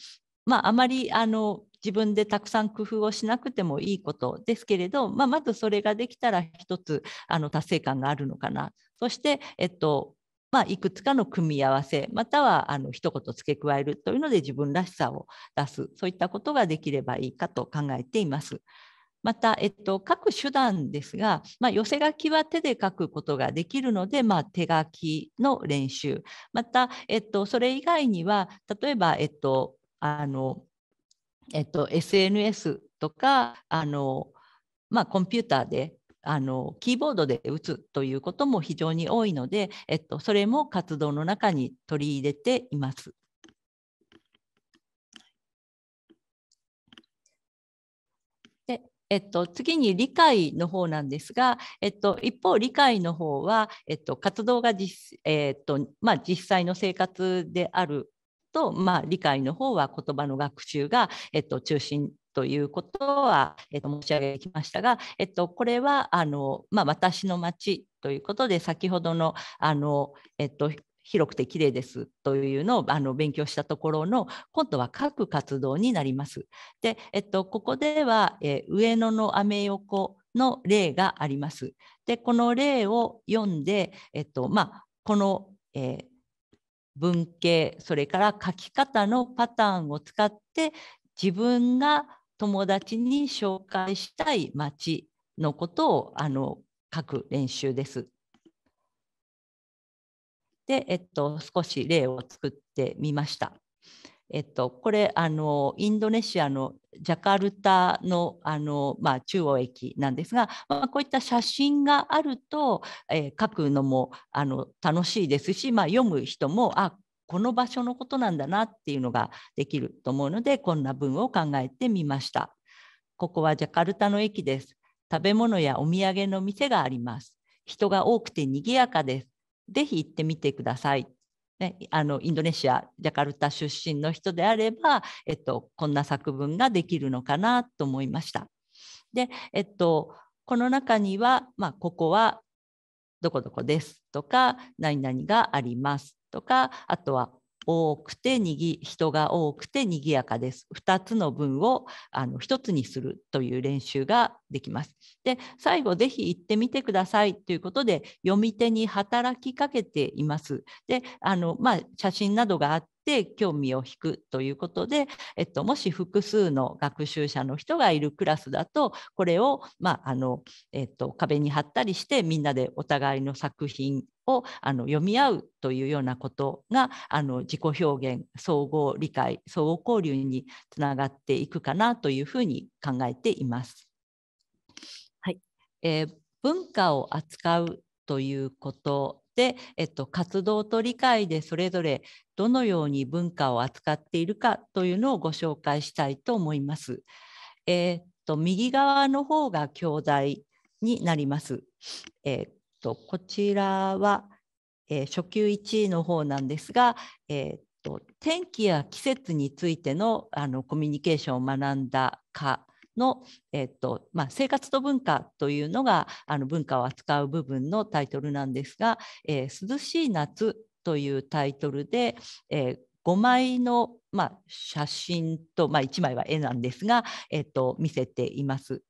まあ、あまり、あの、自分でたくさん工夫をしなくてもいいことですけれど、まあ、まずそれができたら一つあの達成感があるのかな。そして、えっとまあ、いくつかの組み合わせまたはあの一言付け加えるというので自分らしさを出すそういったことができればいいかと考えています。また、えっと、各手段ですが、まあ、寄せ書きは手で書くことができるので、まあ、手書きの練習また、えっと、それ以外には例えば、えっと、あのえっと、SNS とかあの、まあ、コンピューターであのキーボードで打つということも非常に多いので、えっと、それも活動の中に取り入れています。でえっと、次に理解の方なんですが、えっと、一方理解の方は、えっと、活動が実,、えっとまあ、実際の生活であると、まあ、理解の方は言葉の学習が、えっと、中心ということは、えっと、申し上げてきましたが、えっと、これはあの、まあ、私の町ということで先ほどのあの、えっと、広くて綺麗ですというのをあの勉強したところの今度は各活動になります。で、えっと、ここでは、え上野のアメ横の例があります。でこの例を読んで、えっとまあ、この、えー文系それから書き方のパターンを使って自分が友達に紹介したい街のことをあの書く練習です。で、えっと、少し例を作ってみました。えっと、これあのインドネシアのジャカルタのあの、まあ、中央駅なんですが、まあ、こういった写真があると、えー、書くのもあの楽しいですし、まあ、読む人もあこの場所のことなんだなっていうのができると思うのでこんな文を考えてみました。ここはジャカルタの駅です。食べ物やお土産の店があります。人が多くて賑やかです。ぜひ行ってみてください。ね、あのインドネシアジャカルタ出身の人であれば、えっと、こんな作文ができるのかなと思いました。で、えっと、この中には、まあ、ここはどこどこですとか何々がありますとかあとは多くてにぎ人が多くてにぎやかです。2つの文をあの1つにするという練習ができます。で最後ぜひ行ってみてくださいということで読み手に働きかけています。であのまあ、写真などがあって興味を引くということで、えっと、もし複数の学習者の人がいるクラスだとこれを、まああのえっと、壁に貼ったりしてみんなでお互いの作品をあの読み合うというようなことがあの自己表現総合理解総合交流につながっていくかなというふうに考えています。はいえー、文化を扱うということで、えっと、活動と理解でそれぞれどのように文化を扱っているかというのをご紹介したいと思います。えー、っと右側の方が教材になります。えーとこちらは、えー、初級1位の方なんですが、えーと、天気や季節についてのあのコミュニケーションを学んだかの、えーとまあ、生活と文化というのがあの文化を扱う部分のタイトルなんですが「えー、涼しい夏」というタイトルで、えー、5枚の、まあ、写真と、まあ、1枚は絵なんですが、えーと見せています。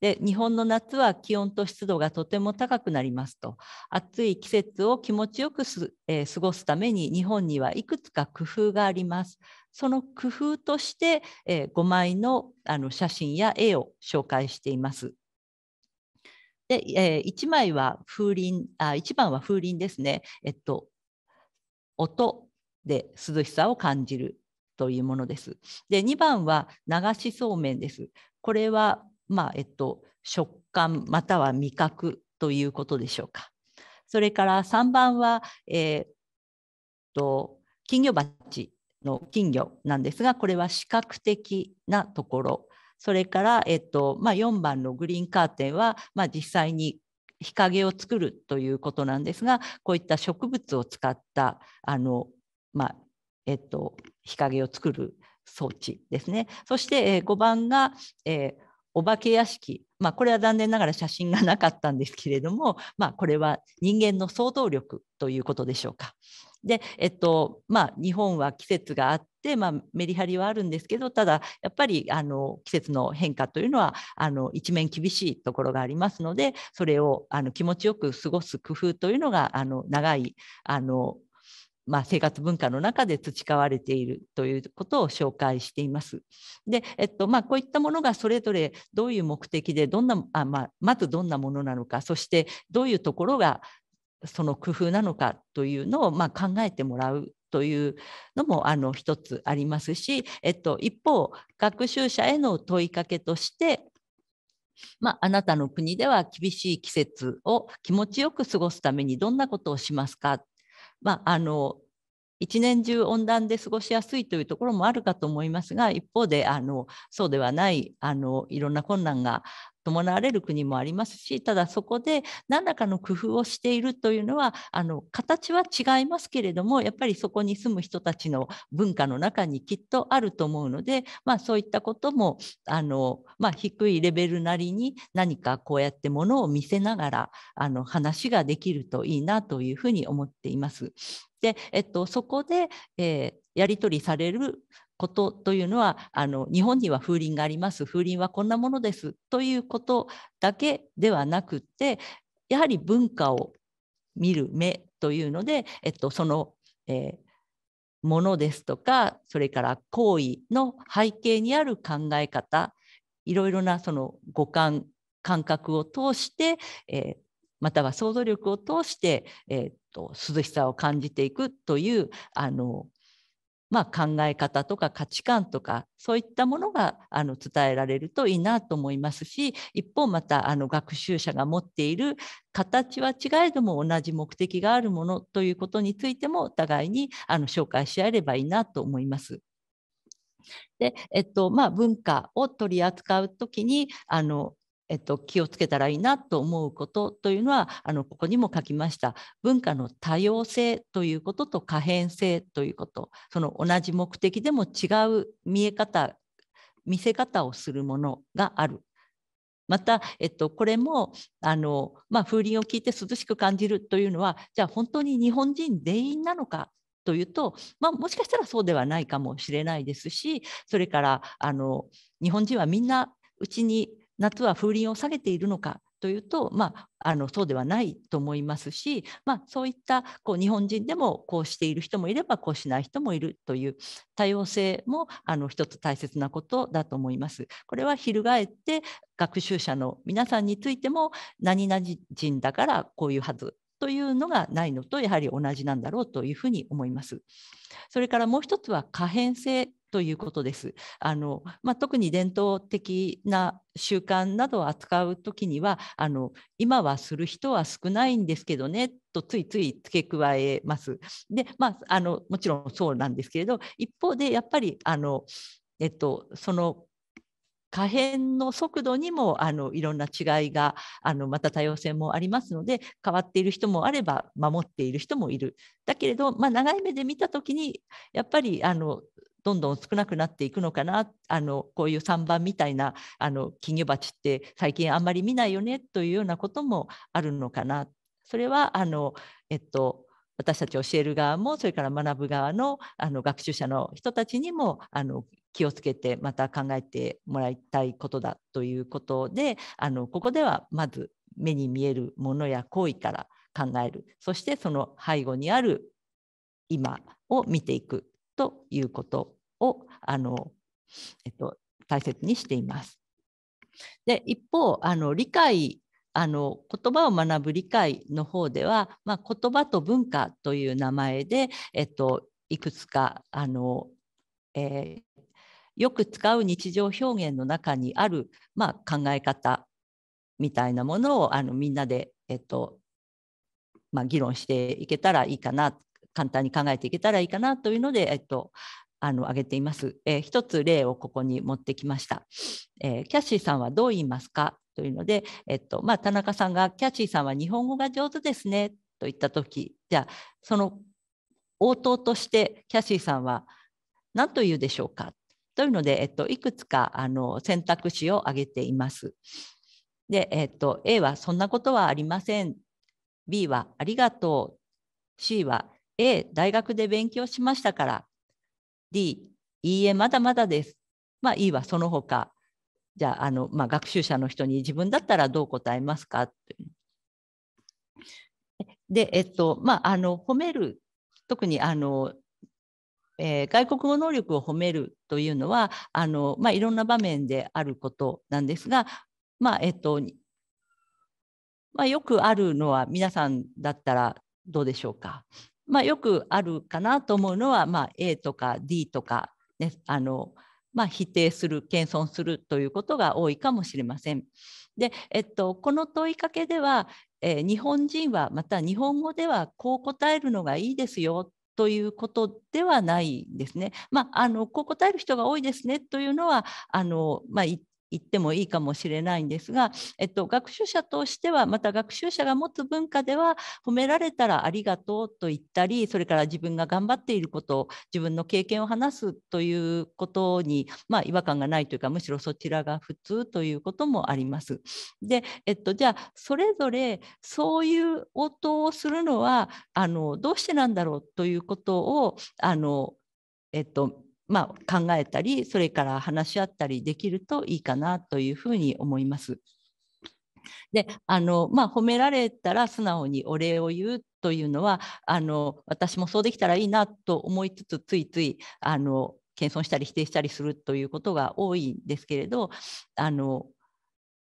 で日本の夏は気温と湿度がとても高くなりますと暑い季節を気持ちよくす、えー、過ごすために日本にはいくつか工夫がありますその工夫として、えー、5枚のあの写真や絵を紹介していますで、えー、1枚は風鈴あ1番は風鈴ですねえっと音で涼しさを感じるというものですで2番は流しそうめんですこれはまあえっと、食感または味覚ということでしょうか。それから3番は、えー、と金魚鉢の金魚なんですがこれは視覚的なところそれから、えっとまあ、4番のグリーンカーテンは、まあ、実際に日陰を作るということなんですがこういった植物を使ったあの、まあえっと、日陰を作る装置ですね。そして、え5番が、えーお化け屋敷、まあ、これは残念ながら写真がなかったんですけれども、まあ、これは人間の想像力ということでしょうか。で、えっとまあ、日本は季節があって、まあ、メリハリはあるんですけどただやっぱりあの季節の変化というのはあの一面厳しいところがありますのでそれをあの気持ちよく過ごす工夫というのがあの長いあのまあ、生活文化の中で培われているということを紹介しています。で、えっとまあ、こういったものがそれぞれどういう目的でどんなあ、まあ、まずどんなものなのかそしてどういうところがその工夫なのかというのを、まあ、考えてもらうというのもあの一つありますし、えっと、一方学習者への問いかけとしてまあ、あなたの国では厳しい季節を気持ちよく過ごすためにどんなことをしますかまあ、あの一年中温暖で過ごしやすいというところもあるかと思いますが一方であのそうではないあのいろんな困難が伴われる国もありますしただそこで何らかの工夫をしているというのはあの形は違いますけれどもやっぱりそこに住む人たちの文化の中にきっとあると思うので、まあ、そういったこともあの、まあ、低いレベルなりに何かこうやってものを見せながらあの話ができるといいなというふうに思っています。で、えっと、そこで、えーやり取りされることというのはあの日本には風鈴があります風鈴はこんなものですということだけではなくてやはり文化を見る目というので、えっと、その、えー、ものですとかそれから行為の背景にある考え方いろいろなその五感感覚を通して、えー、または想像力を通して、えーと涼しさを感じていくというあのまあ、考え方とか価値観とかそういったものがあの伝えられるといいなと思いますし一方またあの学習者が持っている形は違いども同じ目的があるものということについてもお互いにあの紹介し合えればいいなと思います。でえっとまあ、文化を取り扱う時にあのえっと、気をつけたらいいなと思うことというのはあのここにも書きました文化の多様性ということと可変性ということその同じ目的でも違う見え方見せ方をするものがある。また、えっと、これもあの、まあ、風鈴を聞いて涼しく感じるというのはじゃあ本当に日本人全員なのかというと、まあ、もしかしたらそうではないかもしれないですしそれからあの日本人はみんなうちに夏は風鈴を下げているのかというと、まあ、あのそうではないと思いますし、まあ、そういったこう日本人でもこうしている人もいればこうしない人もいるという多様性もあの一つ大切なことだと思います。これは翻って学習者の皆さんについても何々人だからこういうはずというのがないのとやはり同じなんだろうというふうに思います。それからもう一つは可変性ということです。あのまあ、特に伝統的な習慣などを扱う時にはあの今はする人は少ないんですけどねとついつい付け加えます。でまあ、あのもちろんそうなんですけれど一方でやっぱりあの、えっと、その可変の速度にもあのいろんな違いがあのまた多様性もありますので変わっている人もあれば守っている人もいるだけれど、まあ、長い目で見た時にやっぱりあのどんどん少なくなっていくのかなあのこういう3番みたいなあの金魚鉢って最近あんまり見ないよねというようなこともあるのかなそれはあの、えっと、私たち教える側もそれから学ぶ側のあの学習者の人たちにもあの気をつけてまた考えてもらいたいことだということであのここではまず目に見えるものや行為から考えるそしてその背後にある今を見ていくということをあの、えっと、大切にしています。で一方あの理解あの言葉を学ぶ理解の方では、まあ、言葉と文化という名前で、えっと、いくつかあの、えー、よく使う日常表現の中にある、まあ、考え方みたいなものをあのみんなで、えっとまあ、議論していけたらいいかな簡単に考えていけたらいいかなというので、えっとあの挙げています。えー、一つ例をここに持ってきました。えー、キャシーさんはどう言いますかというので、えっとまあ、田中さんがキャシーさんは日本語が上手ですねと言った時、じゃあその応答としてキャシーさんは何と言うでしょうかというので、えっと、いくつかあの選択肢を挙げています。で、えっと、A はそんなことはありません。B はありがとう。C は A 大学で勉強しましたから D、いいえ、まだまだです。まあ、E はその他。じゃあ、あのまあ、学習者の人に自分だったらどう答えますかで、えっと、まあ、あの、褒める、特にあの、えー、外国語能力を褒めるというのはあの、まあ、いろんな場面であることなんですが、まあえっとまあ、よくあるのは皆さんだったらどうでしょうか。まあ、よくあるかなと思うのは、まあ、A とか D とか、ねあのまあ、否定する謙遜するということが多いかもしれません。で、えっと、この問いかけでは、えー、日本人はまた日本語ではこう答えるのがいいですよということではないですね。まあ、あのこう答える人が多いですねというのはあの、まあ、一言ってもいいかもしれないんですが、えっと、学習者としてはまた学習者が持つ文化では褒められたらありがとうと言ったりそれから自分が頑張っていることを自分の経験を話すということに、まあ、違和感がないというかむしろそちらが普通ということもあります。で、えっと、じゃあそれぞれそういう応答をするのはあのどうしてなんだろうということをあの、えっと、まあ、考えたりそれから話し合ったりできるといいかなというふうに思います。であのまあ、褒められたら素直にお礼を言うというのはあの私もそうできたらいいなと思いつつついついあの謙遜したり否定したりするということが多いんですけれどあの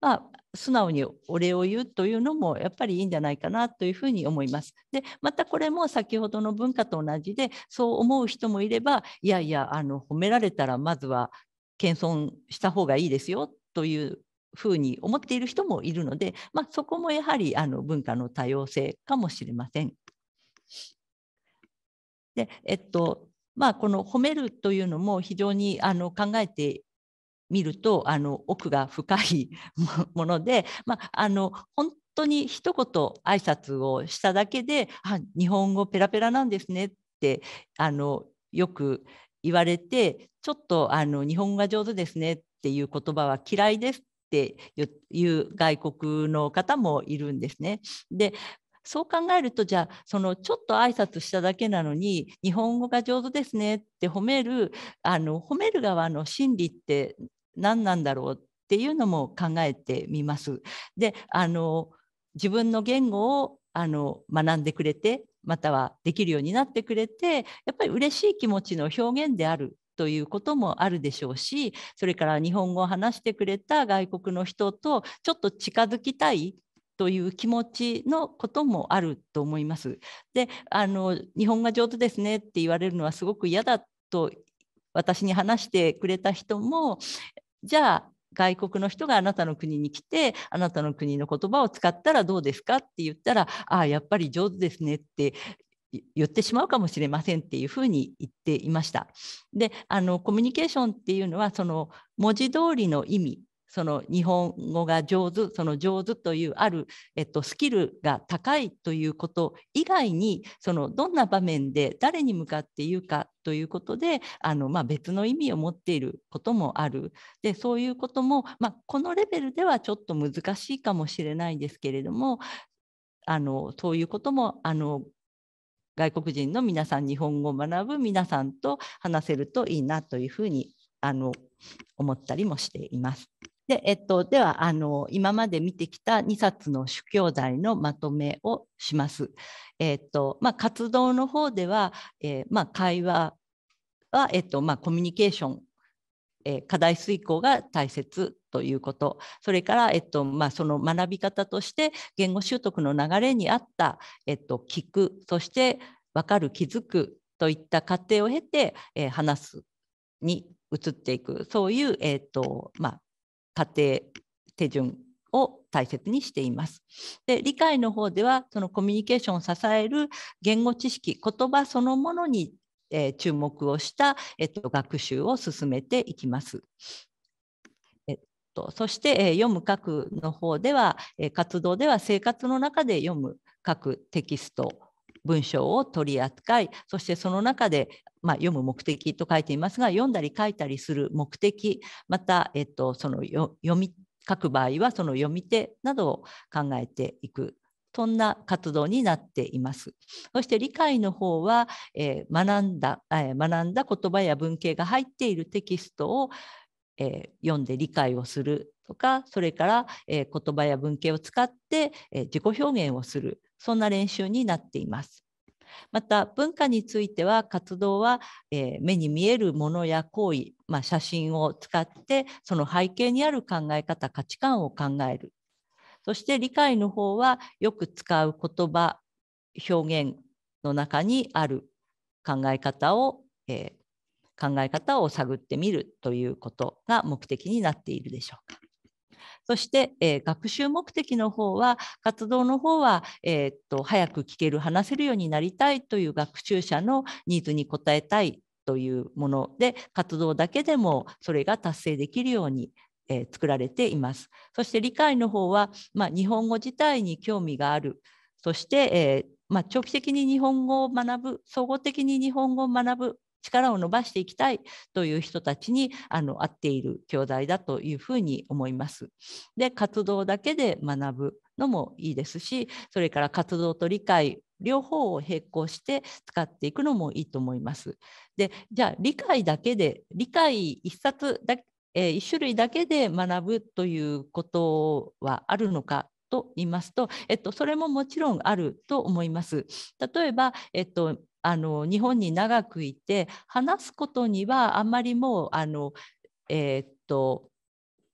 まあ、素直にお礼を言うというのもやっぱりいいんじゃないかなというふうに思います。でまたこれも先ほどの文化と同じでそう思う人もいればいやいやあの褒められたらまずは謙遜した方がいいですよというふうに思っている人もいるので、まあ、そこもやはりあの文化の多様性かもしれません。でえっとまあ、この褒めるというのも非常にあの考えて見るとあの奥が深い もので、まあ、あの本当に一言挨拶をしただけで「あ日本語ペラペラなんですね」ってあのよく言われてちょっとあの日本語が上手ですねっていう言葉は嫌いですっていう外国の方もいるんですね。でそう考えるとじゃあそのちょっと挨拶しただけなのに日本語が上手ですねって褒めるあの褒める側の心理って何なんだろうっていうのも考えてみます。であの自分の言語をあの学んでくれてまたはできるようになってくれてやっぱり嬉しい気持ちの表現であるということもあるでしょうしそれから日本語を話してくれた外国の人とちょっと近づきたいという気持ちのこともあると思います。であの日本が上手ですねって言われるのはすごく嫌だと私に話してくれた人もじゃあ外国の人があなたの国に来てあなたの国の言葉を使ったらどうですかって言ったらああやっぱり上手ですねって言ってしまうかもしれませんっていうふうに言っていました。であのコミュニケーションっていうのはその文字通りの意味その日本語が上手その上手というある、えっと、スキルが高いということ以外にそのどんな場面で誰に向かって言うかということであの、まあ、別の意味を持っていることもあるでそういうことも、まあ、このレベルではちょっと難しいかもしれないですけれどもあのそういうこともあの外国人の皆さん日本語を学ぶ皆さんと話せるといいなというふうにあの思ったりもしています。で、えっと、ではあの今まで見てきた2冊の主教材のまとめをします。えっとまあ、活動の方では、えー、まあ、会話は、えっとまあ、コミュニケーション、えー、課題遂行が大切ということそれから、えっとまあ、その学び方として言語習得の流れに合った、えっと、聞くそして分かる気づくといった過程を経て、えー、話すに移っていくそういう、えーとまあ、過程手順を大切にしています。で理解の方ではそのコミュニケーションを支える言語知識言葉そのものに、えー、注目をした、えっと、学習を進めていきます。えっと、そして、え読む書くの方では、え活動では生活の中で読む書くテキスト文章を取り扱いそしてその中で、まあ、読む目的と書いていますが読んだり書いたりする目的また、えっと、その読み書く場合はその読み手などを考えていくそんな活動になっています。そして理解の方は、えー、学んだ、えー、学んだ言葉や文型が入っているテキストを、えー、読んで理解をするとか、それから、え言葉や文型を使って、え自己表現をする。そんな練習になっています。また文化については活動は、えー、目に見えるものや行為、まあ、写真を使ってその背景にある考え方価値観を考えるそして理解の方はよく使う言葉表現の中にある考え方を、えー、考え方を探ってみるということが目的になっているでしょうか。そして、えー、学習目的の方は活動の方は、えー、っと早く聞ける話せるようになりたいという学習者のニーズに応えたいというもので活動だけでもそれが達成できるようにえ作られています。そして理解の方は、まあ、日本語自体に興味がある。そして、えー、まあ、長期的に日本語を学ぶ、総合的に日本語を学ぶ力を伸ばしていきたいという人たちにあの合っている教材だというふうに思います。で活動だけで学ぶのもいいですしそれから活動と理解両方を並行して使っていくのもいいと思います。でじゃあ理解だけで理解1冊だけえー、1種類だけで学ぶということはあるのかと言いますと、えっと、それももちろんあると思います。例えば、えっと、あの日本に長くいて話すことにはあんまりもうあの、えー、っと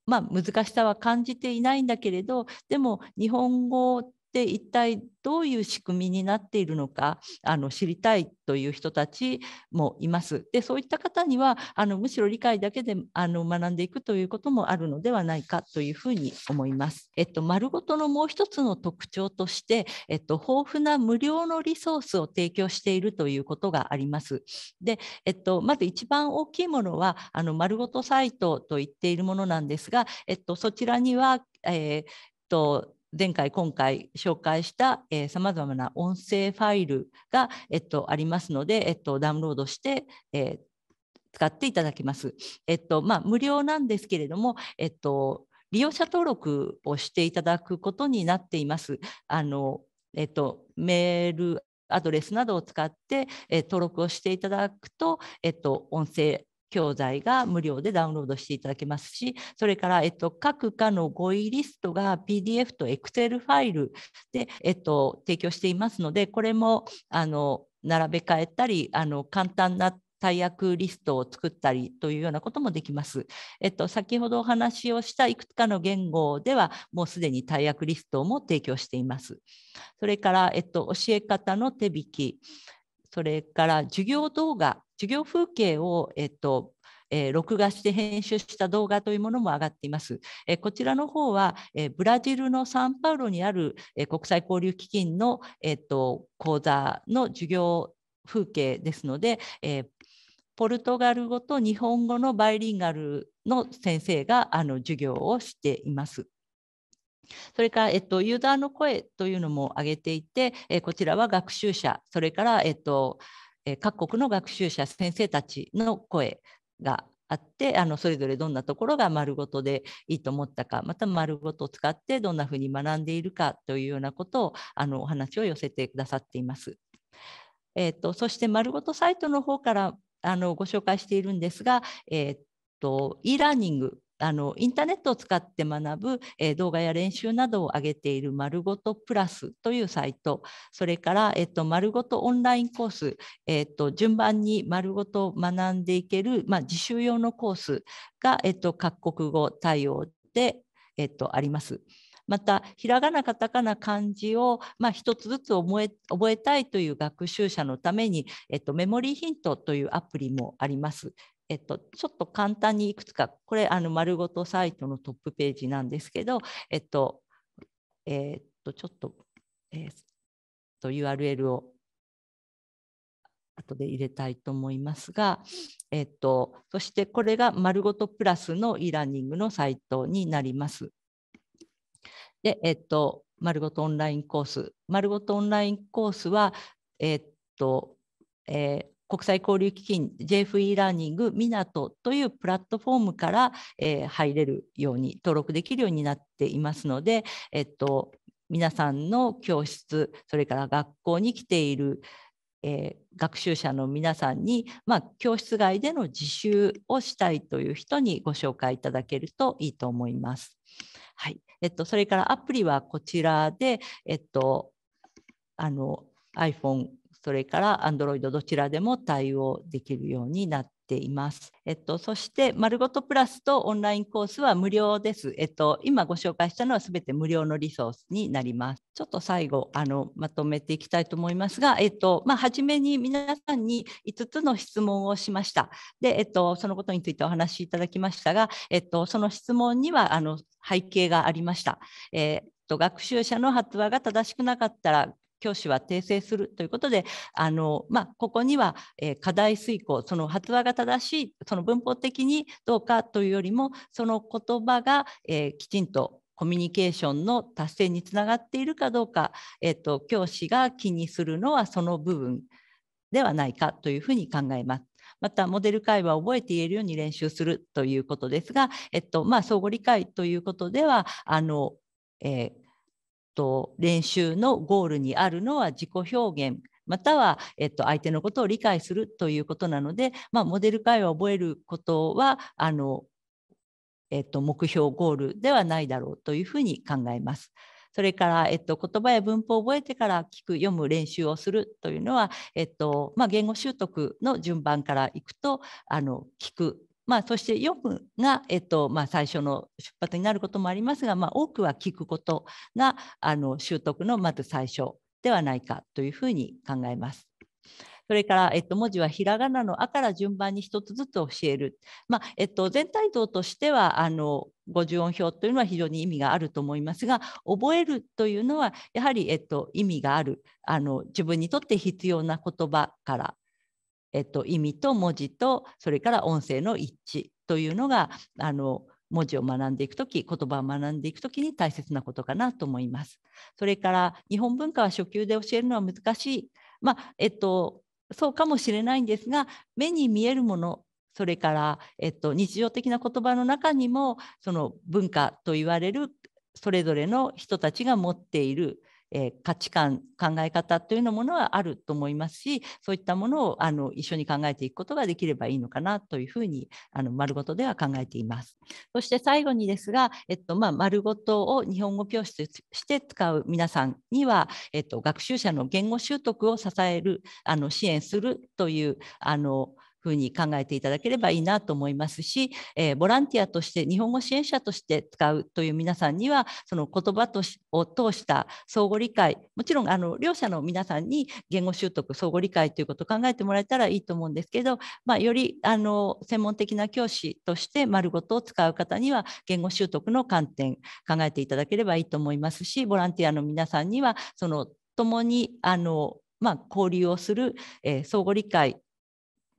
まあ、難しさは感じていないんだけれどでも日本語で一体どういう仕組みになっているのかあの知りたいという人たちもいます。でそういった方にはあのむしろ理解だけであの学んでいくということもあるのではないかというふうに思います。えっと、丸ごとのもう一つの特徴として、えっと、豊富な無料のリソースを提供しているということがあります。で、えっと、まず一番大きいものはあの丸ごとサイトと言っているものなんですが、えっと、そちらには、えー、っと前回、今回紹介したさまざまな音声ファイルが、えっと、ありますので、えっと、ダウンロードして、えー、使っていただきます。えっとまあ、無料なんですけれども、えっと、利用者登録をしていただくことになっています。あのえっと、メールアドレスなどを使って、え登録をしていただくと、えっと、音声教材が無料でダウンロードしていただけますし、それから、えっと、各課の語彙リストが PDF と Excel ファイルで、えっと、提供していますので、これもあの並べ替えたり、あの簡単な対役リストを作ったりというようなこともできます。えっと、先ほどお話をしたいくつかの言語ではもうすでに対役リストも提供しています。それから、えっと、教え方の手引き、それから授業動画授業風景を、えっと、えー、録画して編集した動画というものも上がっています。えー、こちらの方は、えー、ブラジルのサンパウロにある、え国際交流基金の、えーと、講座の授業風景ですので、えポルトガル語と日本語のバイリンガルの先生があの授業をしています。それから、えっと、ユーザーの声というのも挙げていて、えこちらは学習者、それから、えっと、各国の学習者先生たちの声があってあのそれぞれどんなところが丸ごとでいいと思ったかまた丸ごとを使ってどんなふうに学んでいるかというようなことをあのお話を寄せてくださっています。えーと、そして丸ごとサイトの方からあのご紹介しているんですが、えーと e ラーニングあのインターネットを使って学ぶ、えー、動画や練習などを上げているまるごとプラスというサイトそれから、えーと、まるごとオンラインコース、えーと、順番にまるごと学んでいける、まあ、自習用のコースが、えーと各国語対応で、えー、とあります。またひらがなカタカナ漢字を、まあ、一つずつ覚え覚えたいという学習者のために、えっと、メモリーヒントというアプリもあります。えっと、ちょっと簡単にいくつか、これ、あの、丸ごとサイトのトップページなんですけど、えっと、えー、っと、ちょっと、えー、っと、URL を後で入れたいと思いますが、えっと、そしてこれが丸ごとプラスの e ラーニングのサイトになります。で、えっと、丸ごとオンラインコース。丸ごとオンラインコースは、えっと、えー国際交流基金 JFE ラーニングみなとというプラットフォームから、えー、入れるように登録できるようになっていますので、えっと、皆さんの教室それから学校に来ているえー、学習者の皆さんに、まあ、教室外での自習をしたいという人にご紹介いただけるといいと思います。はいえっと、それからアプリはこちらで、えっと、あの iPhone それから Android どちらでも対応できるようになっています。えっと、そして、まるごとプラスとオンラインコースは無料です。えっと、今ご紹介したのは全て無料のリソースになります。ちょっと最後、あの、まとめていきたいと思いますが、えっと、まあ、初めに皆さんに5つの質問をしました。で、えっと、そのことについてお話しいただきましたが、えっと、その質問には、あの、背景がありました。えー学習者の発話が正しくなかったら教師は訂正するということであの、まあ、ここには、えー、課題遂行その発話が正しいその文法的にどうかというよりもその言葉が、えー、きちんとコミュニケーションの達成につながっているかどうか、えーと、教師が気にするのはその部分ではないかというふうに考えます。またモデル会話を覚えて言えるように練習するということですが、えっとまあ、相互理解ということではあの、えーと練習のゴールにあるのは自己表現または、えっと、相手のことを理解するということなので、まあ、モデル会話を覚えることはあの、えっと、目標ゴールではないだろうというふうに考えます。それから、えっと、言葉や文法を覚えてから聞く読む練習をするというのは、えっとまあ、言語習得の順番からいくとあの聞くまあ、そして読むが、えっとまあ、最初の出発になることもありますが、まあ、多くは聞くことがあの習得のまず最初ではないかというふうに考えます。それから、えっと、文字はひらがなの「あ」から順番に一つずつ教える。まあえっと、全体像としてはあの50音表というのは非常に意味があると思いますが覚えるというのはやはり、えっと、意味があるあの自分にとって必要な言葉からえっと、意味と文字とそれから音声の一致というのがあの文字を学んでいくとき、言葉を学んでいくときに大切なことかなと思います。それから日本文化は初級で教えるのは難しい。まあ、えっと、そうかもしれないんですが、目に見えるもの、それから、えっと、日常的な言葉の中にも、その文化といわれるそれぞれの人たちが持っているえ価値観考え方というのものはあると思いますしそういったものをあの一緒に考えていくことができればいいのかなというふうにあの丸ごとでは考えています。そして最後にですが、えっとまあ、丸ごとを日本語教室として使う皆さんには、えっと、学習者の言語習得を支えるあの支援するというあのふうに考えていただければいいなと思いますし、えー、ボランティアとして日本語支援者として使うという皆さんにはその言葉としを通した相互理解もちろんあの両者の皆さんに言語習得相互理解ということを考えてもらえたらいいと思うんですけど、まあ、よりあの専門的な教師として丸ごとを使う方には言語習得の観点考えていただければいいと思いますしボランティアの皆さんにはその共にあのまあ、交流をする、えー、相互理解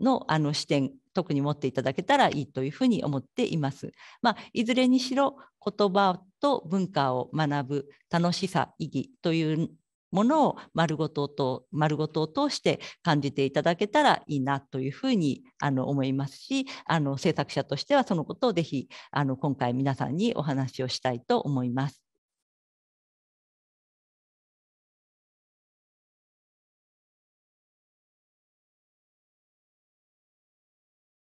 のあの視点特に持っていただけたらいいというふうに思っています。まあ、いずれにしろ言葉と文化を学ぶ楽しさ意義というものを丸ごとと丸ごとを通して感じていただけたらいいなというふうにあの思いますしあの制作者としてはそのことをぜひあの今回皆さんにお話をしたいと思います。